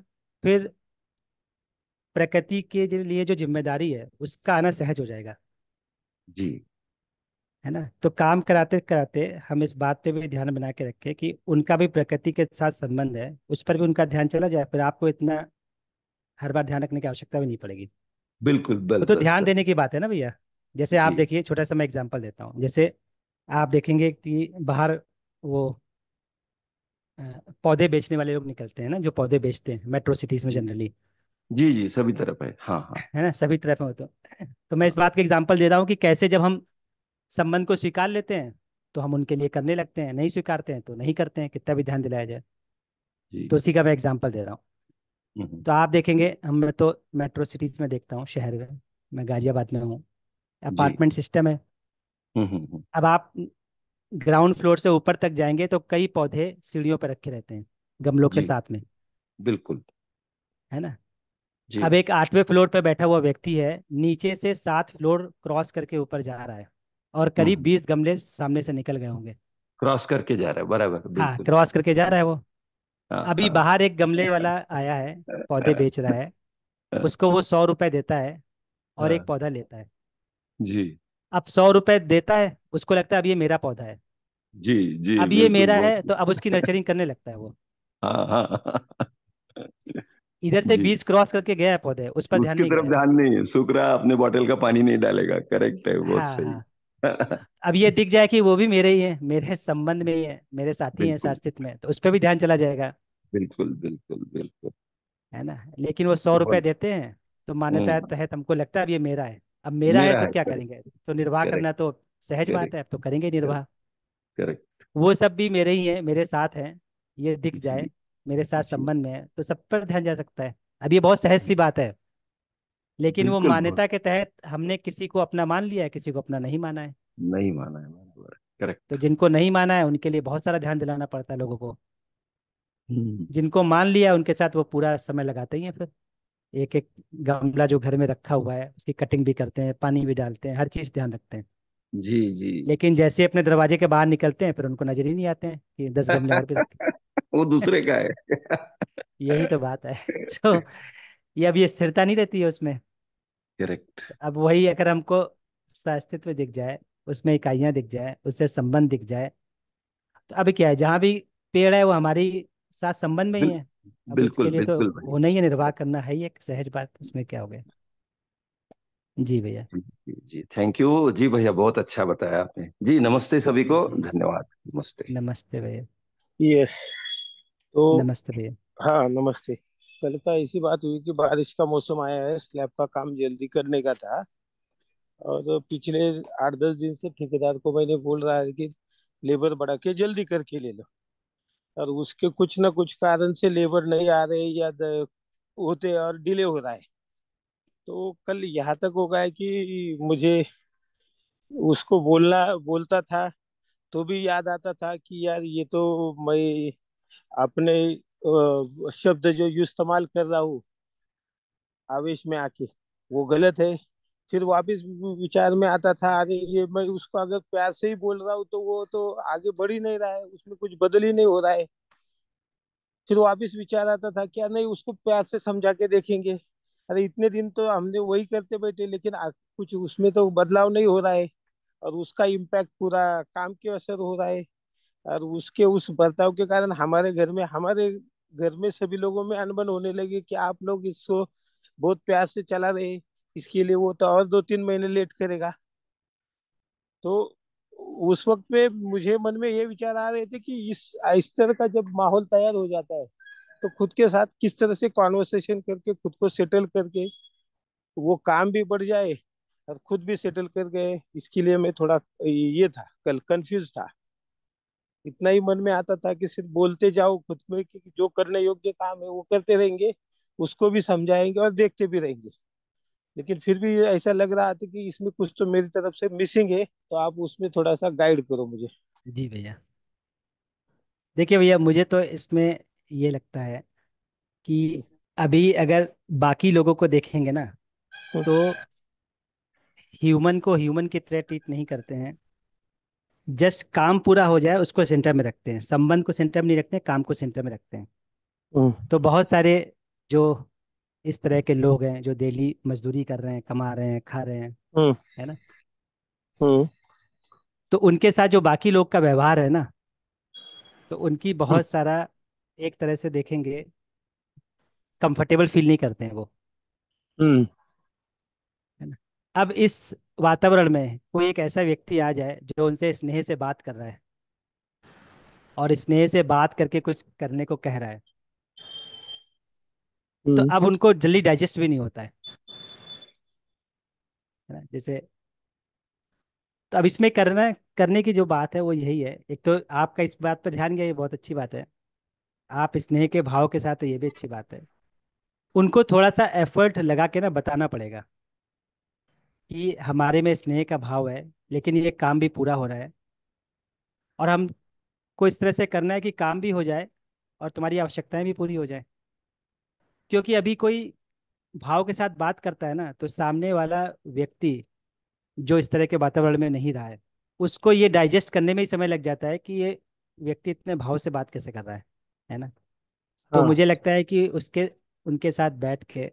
फिर प्रकृति के लिए जो जिम्मेदारी है उसका आना सहज हो जाएगा जी है ना तो काम कराते कराते हम इस बात पे भी ध्यान बना के रखें कि उनका भी प्रकृति के साथ संबंध है उस पर भी उनका ध्यान चला जाए फिर आपको इतना हर बार ध्यान रखने की आवश्यकता भी नहीं पड़ेगी बिल्कुल तो बिल्कुल तो, तो ध्यान देने की बात है ना भैया जैसे आप देखिए छोटा सा मैं एग्जाम्पल देता हूँ जैसे आप देखेंगे कि बाहर वो पौधे बेचने वाले लोग निकलते हैं ना जो पौधे बेचते हैं मेट्रो सिटीज में जनरली जी जी सभी तरफ है हाँ हाँ *laughs* है ना सभी तरफ है तो तो मैं इस बात का एग्जांपल दे रहा हूँ कि कैसे जब हम संबंध को स्वीकार लेते हैं तो हम उनके लिए करने लगते हैं नहीं स्वीकारते हैं तो नहीं करते हैं कितना भी ध्यान दिलाया जाए तो उसी का मैं एग्जाम्पल दे रहा हूँ हम्म, हम्म। तो आप देखेंगे हम मैं तो मेट्रो सिटीज में देखता हूँ शहर में मैं गाजियाबाद में हूँ अपार्टमेंट सिस्टम है हम्म, हम्म, हम्म। अब आप ग्राउंड फ्लोर से ऊपर तक जाएंगे तो कई पौधे सीढ़ियों पर रखे रहते हैं गमलों के साथ में बिल्कुल है ना जी अब एक आठवें फ्लोर पर बैठा हुआ व्यक्ति है नीचे से सात फ्लोर क्रॉस करके ऊपर जा रहा है और करीब बीस गमले सामने से निकल गए होंगे क्रॉस करके जा रहा है बराबर हाँ क्रॉस करके जा रहा है वो हाँ, अभी हाँ। बाहर एक गमले वाला आया है पौधे बेच रहा है *laughs* उसको वो सौ रुपए देता है और एक हाँ। पौधा लेता है जी अब सौ रुपए देता है उसको लगता है अब ये मेरा पौधा है जी जी अब ये मेरा है तो अब उसकी नर्चरिंग करने लगता है वो हाँ, हाँ। इधर से बीज क्रॉस करके गया है पौधे उस पर ध्यान नहीं तरफ ध्यान नहीं है सुकरा अपने बॉटल का पानी नहीं डालेगा करेक्ट है बहुत हाँ, सही हाँ। अब ये दिख जाए कि वो भी मेरे ही है मेरे संबंध में ही है मेरे साथी हैं शास्त्रित में तो उस पर भी ध्यान चला जाएगा बिल्कुल बिल्कुल बिल्कुल है ना लेकिन वो सौ रुपए देते हैं तो मान्यता हाँ। तो है तो हमको लगता है अब ये मेरा है अब मेरा, है तो क्या करेंगे तो निर्वाह करना तो सहज बात है अब तो करेंगे निर्वाह करेक्ट वो सब भी मेरे ही है मेरे साथ है ये दिख जाए मेरे साथ संबंध में है तो सब पर ध्यान जा सकता है अब ये बहुत सहज सी बात है लेकिन वो मान्यता के तहत हमने किसी को अपना मान लिया है किसी को अपना नहीं माना है नहीं माना है करेक्ट तो जिनको नहीं माना है उनके लिए बहुत सारा ध्यान दिलाना पड़ता है लोगों को हम्म। जिनको मान लिया उनके साथ वो पूरा समय लगाते ही है फिर एक एक गमला जो घर में रखा हुआ है उसकी कटिंग भी करते हैं पानी भी डालते हैं हर चीज ध्यान रखते हैं जी जी लेकिन जैसे अपने दरवाजे के बाहर निकलते हैं फिर उनको नजर ही नहीं आते हैं कि दस गमले और भी *laughs* वो दूसरे का है *laughs* यही तो बात है तो ये अब ये स्थिरता नहीं रहती है उसमें करेक्ट अब वही अगर हमको अस्तित्व दिख जाए उसमें इकाइयां दिख जाए उससे संबंध दिख जाए तो अभी क्या है जहाँ भी पेड़ है वो हमारी साथ संबंध में ही है अब बिल्कुल इसके लिए तो बिल्कुल भाई होना ही है निर्वाह करना है ही एक सहज बात उसमें क्या हो गया जी भैया जी थैंक यू जी भैया बहुत अच्छा बताया आपने जी नमस्ते सभी को धन्यवाद नमस्ते नमस्ते भैया यस तो नमस्ते भैया हाँ नमस्ते कल का ऐसी बात हुई कि बारिश का मौसम आया है स्लैब का काम जल्दी करने का था और तो पिछले आठ दस दिन से ठेकेदार को मैंने बोल रहा है कि लेबर बढ़ा के जल्दी करके ले लो और उसके कुछ ना कुछ कारण से लेबर नहीं आ रहे या होते और डिले हो रहा है तो कल यहाँ तक हो गया कि मुझे उसको बोलना बोलता था तो भी याद आता था कि यार ये तो मैं अपने शब्द जो इस्तेमाल कर रहा हूँ आवेश में आके वो गलत है फिर वापस विचार में आता था अरे ये मैं उसको अगर प्यार से ही बोल रहा हूँ तो वो तो आगे बढ़ ही नहीं रहा है उसमें कुछ बदल ही नहीं हो रहा है फिर वापस विचार आता था क्या नहीं उसको प्यार से समझा के देखेंगे अरे इतने दिन तो हमने वही करते बैठे लेकिन कुछ उसमें तो बदलाव नहीं हो रहा है और उसका इम्पैक्ट पूरा काम के असर हो रहा है और उसके उस बर्ताव के कारण हमारे घर में हमारे घर में सभी लोगों में अनबन होने लगे कि आप लोग इसको बहुत प्यार से चला रहे इसके लिए वो तो और दो तीन महीने लेट करेगा तो उस वक्त पे मुझे मन में ये विचार आ रहे थे कि इस इस तरह का जब माहौल तैयार हो जाता है तो खुद के साथ किस तरह से कॉन्वर्सेशन करके खुद को सेटल करके वो काम भी बढ़ जाए और खुद भी सेटल कर गए इसके लिए मैं थोड़ा ये था कल कंफ्यूज था इतना ही मन में आता था कि सिर्फ बोलते जाओ खुद में कि जो करने योग्य काम है वो करते रहेंगे उसको भी समझाएंगे और देखते भी रहेंगे लेकिन फिर भी ऐसा लग रहा था कि इसमें कुछ तो मेरी तरफ से मिसिंग है तो आप उसमें थोड़ा सा गाइड करो मुझे जी भैया देखिए भैया मुझे तो इसमें ये लगता है कि अभी अगर बाकी लोगों को देखेंगे ना हम्म। तो ह्यूमन को ह्यूमन की तरह ट्रीट नहीं करते हैं जस्ट काम पूरा हो जाए उसको सेंटर में रखते हैं संबंध को सेंटर में नहीं रखते हैं काम को सेंटर में रखते हैं हम्म। तो बहुत सारे जो इस तरह के लोग हैं जो डेली मजदूरी कर रहे हैं कमा रहे हैं खा रहे हैं हम्म। है ना हम्म। तो उनके साथ जो बाकी लोग का व्यवहार है ना तो उनकी हम्म। बहुत सारा एक तरह से देखेंगे कंफर्टेबल फील नहीं करते हैं वो है ना अब इस वातावरण में कोई एक ऐसा व्यक्ति आ जाए जो उनसे स्नेह से बात कर रहा है और स्नेह से बात करके कुछ करने को कह रहा है तो हम्म। अब उनको जल्दी डाइजेस्ट भी नहीं होता है जैसे तो अब इसमें करना करने की जो बात है वो यही है एक तो आपका इस बात पर ध्यान गया ये बहुत अच्छी बात है आप स्नेह के भाव के साथ ये भी अच्छी बात है उनको थोड़ा सा एफर्ट लगा के ना बताना पड़ेगा कि हमारे में स्नेह का भाव है लेकिन ये काम भी पूरा हो रहा है और हम को इस तरह से करना है कि काम भी हो जाए और तुम्हारी आवश्यकताएं भी पूरी हो जाए क्योंकि अभी कोई भाव के साथ बात करता है ना तो सामने वाला व्यक्ति जो इस तरह के वातावरण में नहीं रहा है उसको ये डाइजेस्ट करने में ही समय लग जाता है कि ये व्यक्ति इतने भाव से बात कैसे कर रहा है है ना तो हाँ। तो मुझे लगता है कि उसके उनके साथ बैठ के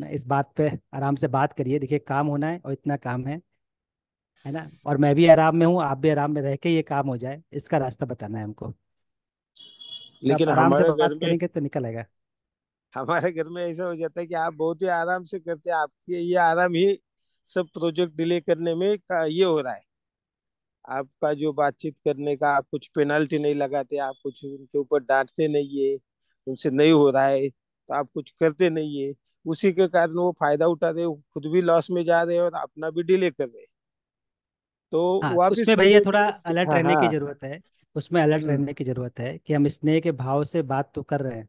ना इस बात पे आराम से बात करिए देखिए काम होना है और इतना काम है है ना और मैं भी आराम में हूँ आप भी आराम में रह के ये काम हो जाए इसका रास्ता बताना है हमको तो लेकिन आराम से बात करेंगे तो निकल आएगा हमारे घर में ऐसा हो जाता है कि आप बहुत ही आराम से करते हैं आपके ये आराम ही सब प्रोजेक्ट डिले करने में का ये हो रहा है आपका जो बातचीत करने का आप कुछ पेनल्टी नहीं लगाते आप कुछ उनके ऊपर डांटते नहीं है उनसे नहीं हो रहा है तो आप कुछ करते नहीं है उसी के कारण वो फायदा उठा रहे खुद भी लॉस में जा रहे हैं और अपना भी डिले कर रहे तो हाँ, उसमें भैया थोड़ा अलर्ट हाँ, रहने की हाँ। जरूरत है उसमें अलर्ट हम्म। रहने की जरूरत है कि हम स्नेह के भाव से बात तो कर रहे हैं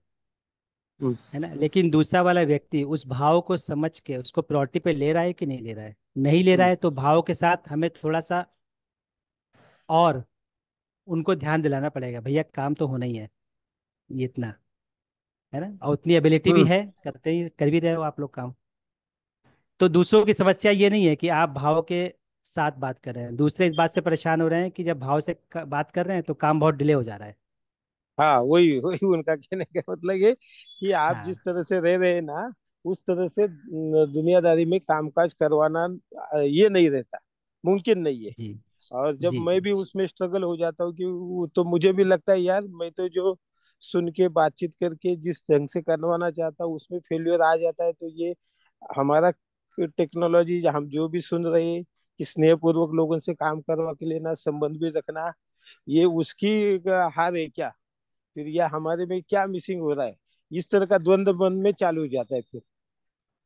हम्म। है ना लेकिन दूसरा वाला व्यक्ति उस भाव को समझ के उसको प्रॉपर्टी पे ले रहा है कि नहीं ले रहा है नहीं ले रहा हम्म। है तो भाव के साथ हमें थोड़ा सा और उनको ध्यान दिलाना पड़ेगा भैया काम तो होना ही है ये इतना है ना और उतनी एबिलिटी भी हम्म। है करते ही कर भी रहे हो आप लोग काम तो दूसरों की समस्या ये नहीं है कि आप भाव के साथ बात कर रहे हैं दूसरे इस बात से परेशान हो रहे हैं कि जब भाव से बात कर रहे हैं तो काम बहुत डिले हो जा रहा है हाँ वही वही उनका कहने का मतलब ये कि आप हाँ। जिस तरह से रह रहे हैं ना उस तरह से दुनियादारी में कामकाज करवाना ये नहीं रहता मुमकिन नहीं है जी, और जब जी, मैं भी उसमें स्ट्रगल हो जाता हूँ कि तो मुझे भी लगता है यार मैं तो जो सुन के बातचीत करके जिस ढंग से करवाना चाहता हूँ उसमें फेल्योर आ जाता है तो ये हमारा टेक्नोलॉजी हम जो भी सुन रहे कि स्नेहपूर्वक लोगों से काम करवा के लेना संबंध भी रखना ये उसकी हार है क्या फिर यह हमारे में क्या मिसिंग हो रहा है इस तरह का द्वंद्व मन में चालू हो जाता है फिर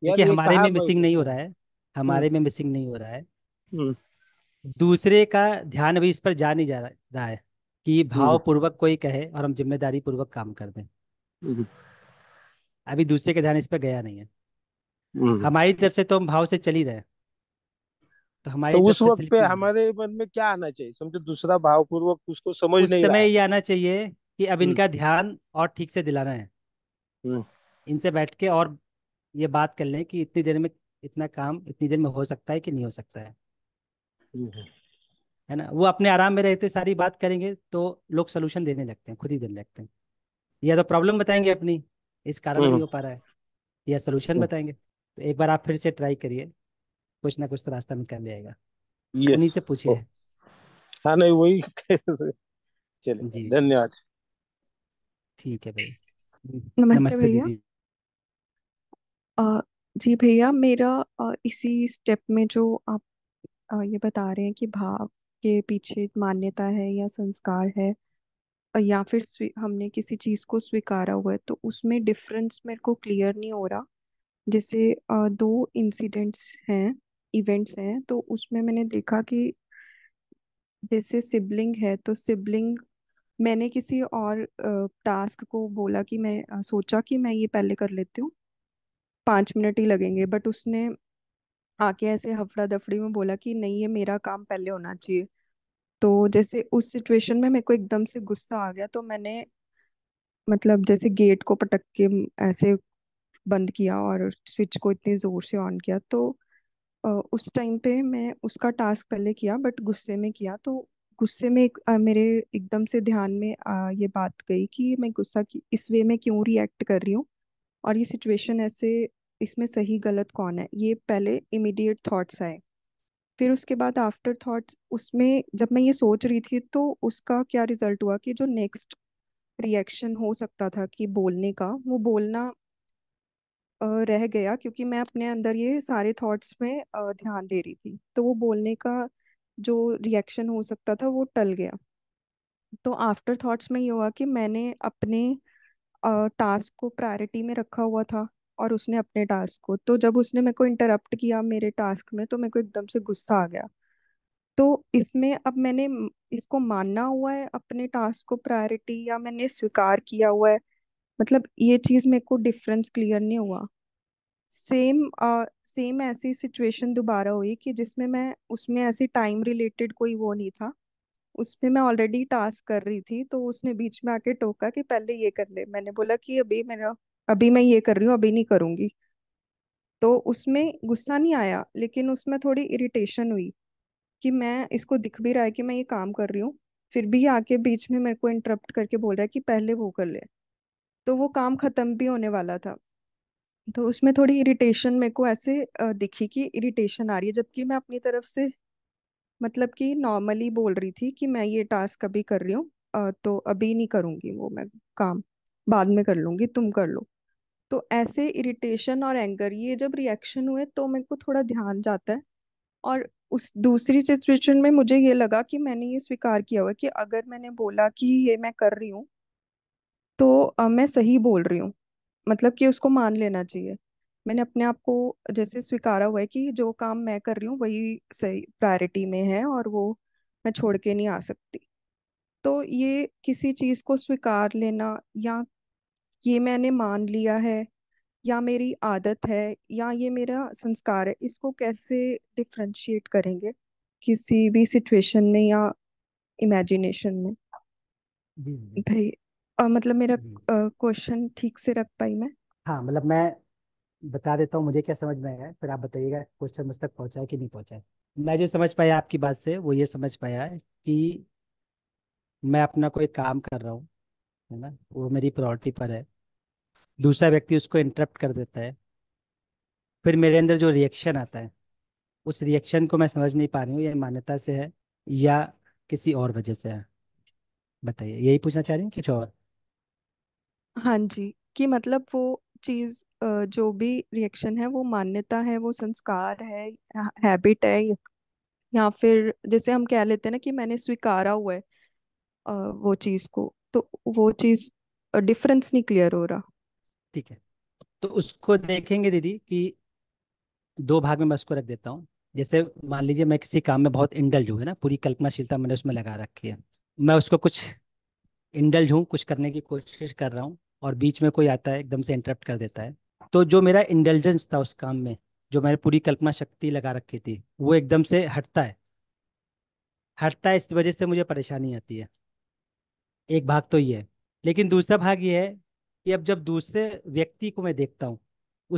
देखिए हमारे में मिसिंग हम्म। नहीं हो रहा है हमारे हम्म। में मिसिंग नहीं हो रहा है दूसरे का ध्यान अभी इस पर जा नहीं जा रहा है कि हम्म। भाव पूर्वक कोई कहे और हम जिम्मेदारी पूर्वक काम कर दें अभी दूसरे का ध्यान इस पर गया नहीं है हमारी तरफ से तो हम भाव से चल ही रहे तो हमारी तो उस वक्त पे हमारे मन में क्या आना चाहिए समझो दूसरा भाव पूर्वक उसको समझ उस नहीं समय ये आना चाहिए कि अब इनका हम्म। ध्यान और ठीक से दिलाना है हम्म। इनसे बैठ के और ये बात कर लें कि इतनी देर में इतना काम इतनी देर में हो सकता है कि नहीं हो सकता है हम्म, है ना वो अपने आराम में रहते सारी बात करेंगे तो लोग सोल्यूशन देने लगते हैं खुद ही देने लगते हैं या तो प्रॉब्लम बताएंगे अपनी इस कारण नहीं हो पा रहा है या सोल्यूशन बताएंगे तो एक बार आप फिर से ट्राई करिए कुछ ना कुछ तो रास्ता निकल जाएगा उन्हीं से पूछिए oh। हाँ नहीं वही *laughs* चलिए धन्यवाद ठीक है भाई नमस्ते, नमस्ते भैया दीदी जी भैया मेरा अ, इसी स्टेप में जो आप अ, ये बता रहे हैं कि भाव के पीछे मान्यता है या संस्कार है या फिर हमने किसी चीज को स्वीकारा हुआ है तो उसमें डिफरेंस मेरे को क्लियर नहीं हो रहा जैसे दो इंसिडेंट्स हैं इवेंट्स हैं तो उसमें मैंने देखा कि जैसे सिबलिंग है तो सिबलिंग मैंने किसी और टास्क को बोला कि मैं सोचा कि मैं ये पहले कर लेती हूँ पाँच मिनट ही लगेंगे बट उसने आके ऐसे हफड़ा दफड़ी में बोला कि नहीं ये मेरा काम पहले होना चाहिए तो जैसे उस सिचुएशन में मेरे को एकदम से गुस्सा आ गया तो मैंने मतलब जैसे गेट को पटक के ऐसे बंद किया और स्विच को इतने ज़ोर से ऑन किया तो उस टाइम पे मैं उसका टास्क पहले किया बट गुस्से में किया तो गुस्से में आ, मेरे एकदम से ध्यान में आ, ये बात गई कि मैं गुस्सा की इस वे में क्यों रिएक्ट कर रही हूँ और ये सिचुएशन ऐसे इसमें सही गलत कौन है ये पहले इमीडिएट थॉट्स आए फिर उसके बाद आफ्टर थॉट उसमें जब मैं ये सोच रही थी तो उसका क्या रिजल्ट हुआ कि जो नेक्स्ट रिएक्शन हो सकता था कि बोलने का वो बोलना रह गया क्योंकि मैं अपने अंदर ये सारे थॉट्स में ध्यान दे रही थी तो वो बोलने का जो रिएक्शन हो सकता था वो टल गया तो आफ्टर थॉट्स में ये हुआ कि मैंने अपने टास्क को प्रायोरिटी में रखा हुआ था और उसने अपने टास्क को तो जब उसने मेरे को इंटरप्ट किया मेरे टास्क में तो मेरे को एकदम से गुस्सा आ गया तो इसमें अब मैंने इसको मानना हुआ है अपने टास्क को प्रायोरिटी या मैंने स्वीकार किया हुआ है मतलब ये चीज़ मेरे को डिफरेंस क्लियर नहीं हुआ सेम सेम ऐसी सिचुएशन दोबारा हुई कि जिसमें मैं उसमें ऐसी टाइम रिलेटेड कोई वो नहीं था उसमें मैं ऑलरेडी टास्क कर रही थी तो उसने बीच में आके टोका कि पहले ये कर ले मैंने बोला कि अभी मेरा अभी मैं ये कर रही हूँ अभी नहीं करूँगी तो उसमें गुस्सा नहीं आया लेकिन उसमें थोड़ी इरिटेशन हुई कि मैं इसको दिख भी रहा है कि मैं ये काम कर रही हूँ फिर भी आके बीच में मेरे को इंटरप्ट करके बोल रहा है कि पहले वो कर ले तो वो काम ख़त्म भी होने वाला था तो उसमें थोड़ी इरिटेशन मेरे को ऐसे दिखी कि इरिटेशन आ रही है जबकि मैं अपनी तरफ से मतलब कि नॉर्मली बोल रही थी कि मैं ये टास्क अभी कर रही हूँ तो अभी नहीं करूँगी वो मैं काम बाद में कर लूँगी तुम कर लो तो ऐसे इरिटेशन और एंगर ये जब रिएक्शन हुए तो मेरे को थोड़ा ध्यान जाता है और उस दूसरी सिचुएशन में मुझे ये लगा कि मैंने ये स्वीकार किया हुआ कि अगर मैंने बोला कि ये मैं कर रही हूँ तो मैं सही बोल रही हूँ मतलब कि उसको मान लेना चाहिए मैंने अपने आप को जैसे स्वीकारा हुआ है कि जो काम मैं कर रही हूँ वही सही प्रायोरिटी में है और वो मैं छोड़ के नहीं आ सकती तो ये किसी चीज़ को स्वीकार लेना या ये मैंने मान लिया है या मेरी आदत है या ये मेरा संस्कार है इसको कैसे डिफ्रेंशिएट करेंगे किसी भी सिचुएशन में या इमेजिनेशन में जी भाई आ, मतलब मेरा क्वेश्चन ठीक से रख पाई मैं हाँ मतलब मैं बता देता हूँ मुझे क्या समझ में आया फिर आप बताइएगा क्वेश्चन मुझ तक पहुँचा है कि नहीं पहुँचा है मैं जो समझ पाया आपकी बात से वो ये समझ पाया है कि मैं अपना कोई काम कर रहा हूँ है ना वो मेरी प्रायोरिटी पर है दूसरा व्यक्ति उसको इंटरप्ट कर देता है फिर मेरे अंदर जो रिएक्शन आता है उस रिएक्शन को मैं समझ नहीं पा रही हूँ ये मान्यता से है या किसी और वजह से है बताइए यही पूछना चाह रही हूँ कुछ और हाँ जी कि मतलब वो चीज जो भी रिएक्शन है वो मान्यता है वो संस्कार है हैबिट है या फिर जैसे हम कह लेते हैं ना कि मैंने स्वीकारा हुआ है वो चीज को तो वो चीज डिफरेंस नहीं क्लियर हो रहा ठीक है तो उसको देखेंगे दीदी कि दो भाग में मैं उसको रख देता हूँ जैसे मान लीजिए मैं किसी काम में बहुत इंडल्ज हूँ है ना पूरी कल्पनाशीलता मैंने उसमें लगा रखी है मैं उसको कुछ इंडल्ज हूँ कुछ करने की कोशिश कर रहा हूँ और बीच में कोई आता है एकदम से इंटरप्ट कर देता है तो जो मेरा इंटेलिजेंस था उस काम में जो मैंने पूरी कल्पना शक्ति लगा रखी थी वो एकदम से हटता है हटता है इस वजह से मुझे परेशानी आती है एक भाग तो ये है लेकिन दूसरा भाग ये है कि अब जब दूसरे व्यक्ति को मैं देखता हूँ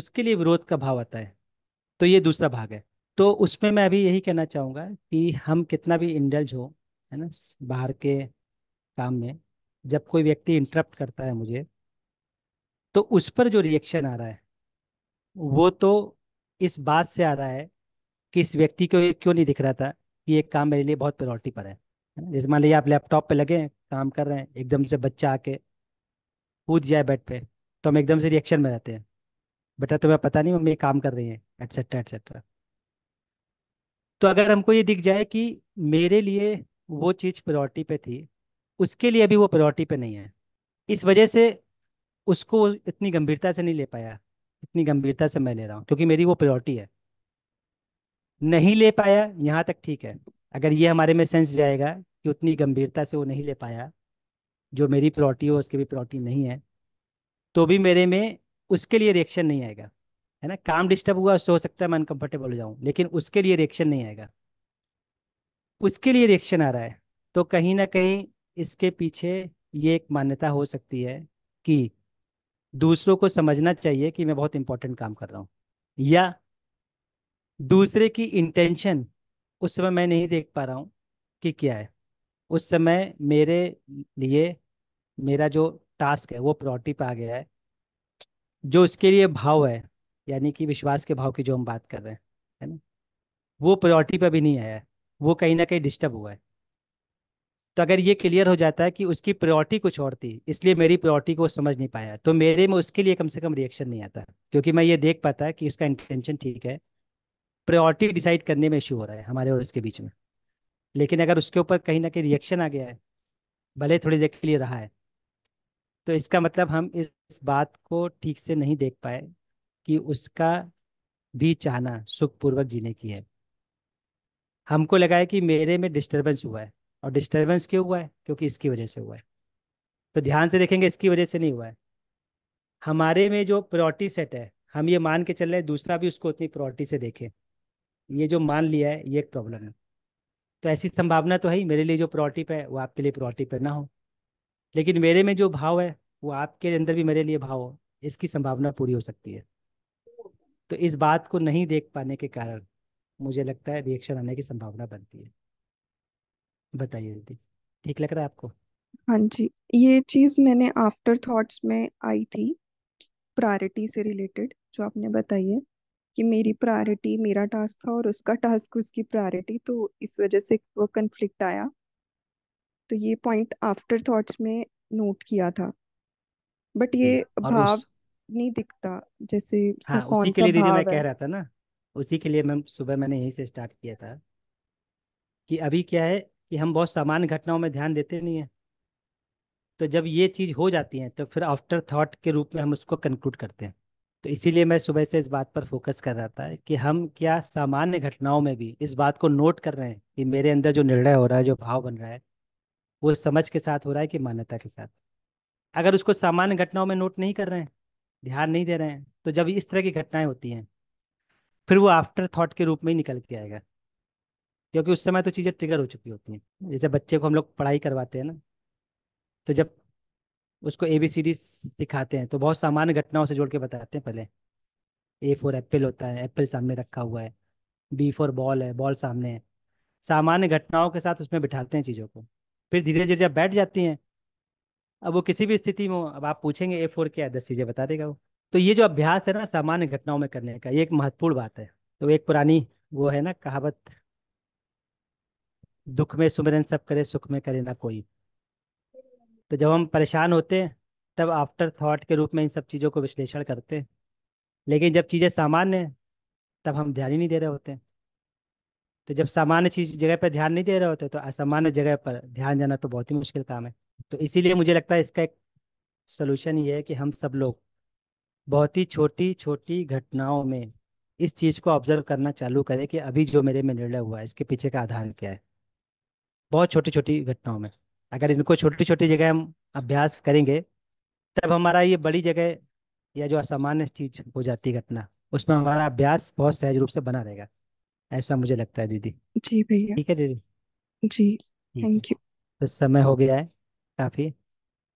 उसके लिए विरोध का भाव आता है तो ये दूसरा भाग है तो उसमें मैं अभी यही कहना चाहूँगा कि हम कितना भी इंडल्ज हो है ना बाहर के काम में जब कोई व्यक्ति इंटरप्ट करता है मुझे तो उस पर जो रिएक्शन आ रहा है वो तो इस बात से आ रहा है कि इस व्यक्ति को क्यों नहीं दिख रहा था कि ये काम मेरे लिए बहुत प्रायोरिटी पर है जैसे मान लीजिए आप लैपटॉप पे लगे हैं काम कर रहे हैं एकदम से बच्चा आके कूद जाए बेड पे तो हम एकदम से रिएक्शन में रहते हैं बेटा तुम्हें पता नहीं मम्मी काम कर रही है एटसेट्रा एटसेट्रा तो अगर हमको ये दिख जाए कि मेरे लिए वो चीज़ प्रायोरिटी पे थी उसके लिए अभी वो प्रायोरिटी पे नहीं है इस वजह से उसको इतनी गंभीरता से नहीं ले पाया इतनी गंभीरता से मैं ले रहा हूँ क्योंकि मेरी वो प्रियोरिटी है नहीं ले पाया यहाँ तक ठीक है अगर ये हमारे में सेंस जाएगा कि उतनी गंभीरता से वो नहीं ले पाया जो मेरी प्रॉर्टी हो उसकी भी प्रॉर्टी नहीं है तो भी मेरे में उसके लिए रिएक्शन नहीं आएगा है ना काम डिस्टर्ब हुआ उससे हो सकता है मैं अनकम्फर्टेबल हो जाऊँ लेकिन उसके लिए रिएक्शन नहीं आएगा उसके लिए रिएक्शन आ रहा है तो कहीं ना कहीं इसके पीछे ये एक मान्यता हो सकती है कि दूसरों को समझना चाहिए कि मैं बहुत इंपॉर्टेंट काम कर रहा हूँ या दूसरे की इंटेंशन उस समय मैं नहीं देख पा रहा हूँ कि क्या है उस समय मेरे लिए मेरा जो टास्क है वो प्रॉटी पर आ गया है जो उसके लिए भाव है यानी कि विश्वास के भाव की जो हम बात कर रहे हैं है ना वो प्रॉटी पर भी नहीं आया है वो कहीं ना कहीं डिस्टर्ब हुआ है तो अगर ये क्लियर हो जाता है कि उसकी प्रायोरिटी कुछ और थी इसलिए मेरी प्रायोरिटी को समझ नहीं पाया तो मेरे में उसके लिए कम से कम रिएक्शन नहीं आता क्योंकि मैं ये देख पाता है कि उसका इंटेंशन ठीक है प्रायोरिटी डिसाइड करने में इशू हो रहा है हमारे और उसके बीच में लेकिन अगर उसके ऊपर कहीं ना कहीं रिएक्शन आ गया है भले थोड़ी देर के लिए रहा है तो इसका मतलब हम इस बात को ठीक से नहीं देख पाए कि उसका भी चाहना सुखपूर्वक जीने की है हमको लगा है कि मेरे में डिस्टर्बेंस हुआ है और डिस्टर्बेंस क्यों हुआ है क्योंकि इसकी वजह से हुआ है तो ध्यान से देखेंगे इसकी वजह से नहीं हुआ है हमारे में जो प्रॉर्टी सेट है हम ये मान के चल रहे हैं दूसरा भी उसको उतनी प्रायोरिटी से देखे ये जो मान लिया है ये एक प्रॉब्लम है तो ऐसी संभावना तो है ही मेरे लिए जो प्रॉर्टी पे है वो आपके लिए प्रॉर्टी पे ना हो लेकिन मेरे में जो भाव है वो आपके अंदर भी मेरे लिए भाव हो इसकी संभावना पूरी हो सकती है तो इस बात को नहीं देख पाने के कारण मुझे लगता है रिएक्शन आने की संभावना बनती है बताइए दीदी ठीक लग रहा है आपको हाँ जी ये चीज मैंने आफ्टर थॉट्स में आई थी प्रायोरिटी से रिलेटेड जो आपने बताई है कि मेरी प्रायोरिटी मेरा टास्क था और उसका टास्क उसकी प्रायोरिटी तो इस वजह से वो कन्फ्लिक्ट आया तो ये पॉइंट आफ्टर थॉट्स में नोट किया था बट ये और हाँ, भाव उस नहीं दिखता जैसे से हाँ उसी कौन के सा लिए दीदी मैं है कह रहा था ना उसी के लिए मैं सुबह मैंने यहीं से स्टार्ट किया था कि अभी क्या है कि हम बहुत सामान्य घटनाओं में ध्यान देते नहीं हैं तो जब ये चीज़ हो जाती है तो फिर आफ्टर थॉट के रूप में हम उसको कंक्लूड करते हैं तो इसीलिए मैं सुबह से इस बात पर फोकस कर रहा था कि हम क्या सामान्य घटनाओं में भी इस बात को नोट कर रहे हैं कि मेरे अंदर जो निर्णय हो रहा है जो भाव बन रहा है वो समझ के साथ हो रहा है कि मान्यता के साथ अगर उसको सामान्य घटनाओं में नोट नहीं कर रहे हैं ध्यान नहीं दे रहे हैं तो जब इस तरह की घटनाएं होती हैं फिर वो आफ्टर थॉट के रूप में ही निकल के आएगा क्योंकि उस समय तो चीज़ें ट्रिगर हो चुकी होती हैं जैसे बच्चे को हम लोग पढ़ाई करवाते हैं ना तो जब उसको ए बी सी डी सिखाते हैं तो बहुत सामान्य घटनाओं से जोड़ के बताते हैं पहले ए फोर एप्पल होता है एप्पल सामने रखा हुआ है बी फोर बॉल है बॉल सामने है सामान्य घटनाओं के साथ उसमें बिठाते हैं चीज़ों को फिर धीरे धीरे जब बैठ जाती हैं अब वो किसी भी स्थिति में हो अब आप पूछेंगे ए फोर क्या है दस चीज़ें बता देगा वो तो ये जो अभ्यास है ना सामान्य घटनाओं में करने का ये एक महत्वपूर्ण बात है तो एक पुरानी वो है ना कहावत दुख में सुमिरन सब करे सुख में करे ना कोई तो जब हम परेशान होते हैं तब आफ्टर थॉट के रूप में इन सब चीज़ों को विश्लेषण करते लेकिन जब चीज़ें सामान्य हैं तब हम ध्यान ही नहीं दे रहे होते तो जब सामान्य चीज जगह पर ध्यान नहीं दे रहे होते तो असामान्य जगह पर ध्यान जाना तो बहुत ही मुश्किल काम है तो इसीलिए मुझे लगता है इसका एक सोल्यूशन ये है कि हम सब लोग बहुत ही छोटी छोटी घटनाओं में इस चीज़ को ऑब्जर्व करना चालू करें कि अभी जो मेरे में निर्णय हुआ है इसके पीछे का आधार क्या है बहुत छोटी छोटी घटनाओं में अगर इनको छोटी छोटी जगह हम अभ्यास करेंगे तब हमारा ये बड़ी जगह या जो असामान्य चीज हो जाती है घटना उसमें हमारा अभ्यास बहुत सहज रूप से बना रहेगा ऐसा मुझे लगता है दीदी जी भैया ठीक है दीदी जी थैंक यू तो समय हो गया है काफी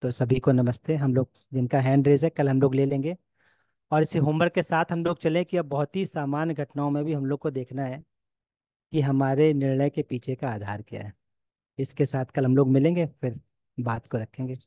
तो सभी को नमस्ते हम लोग जिनका हैंड रेज है कल हम लोग ले लेंगे और इसी होमवर्क के साथ हम लोग चले कि अब बहुत ही सामान्य घटनाओं में भी हम लोग को देखना है कि हमारे निर्णय के पीछे का आधार क्या है इसके साथ कल हम लोग मिलेंगे फिर बात को रखेंगे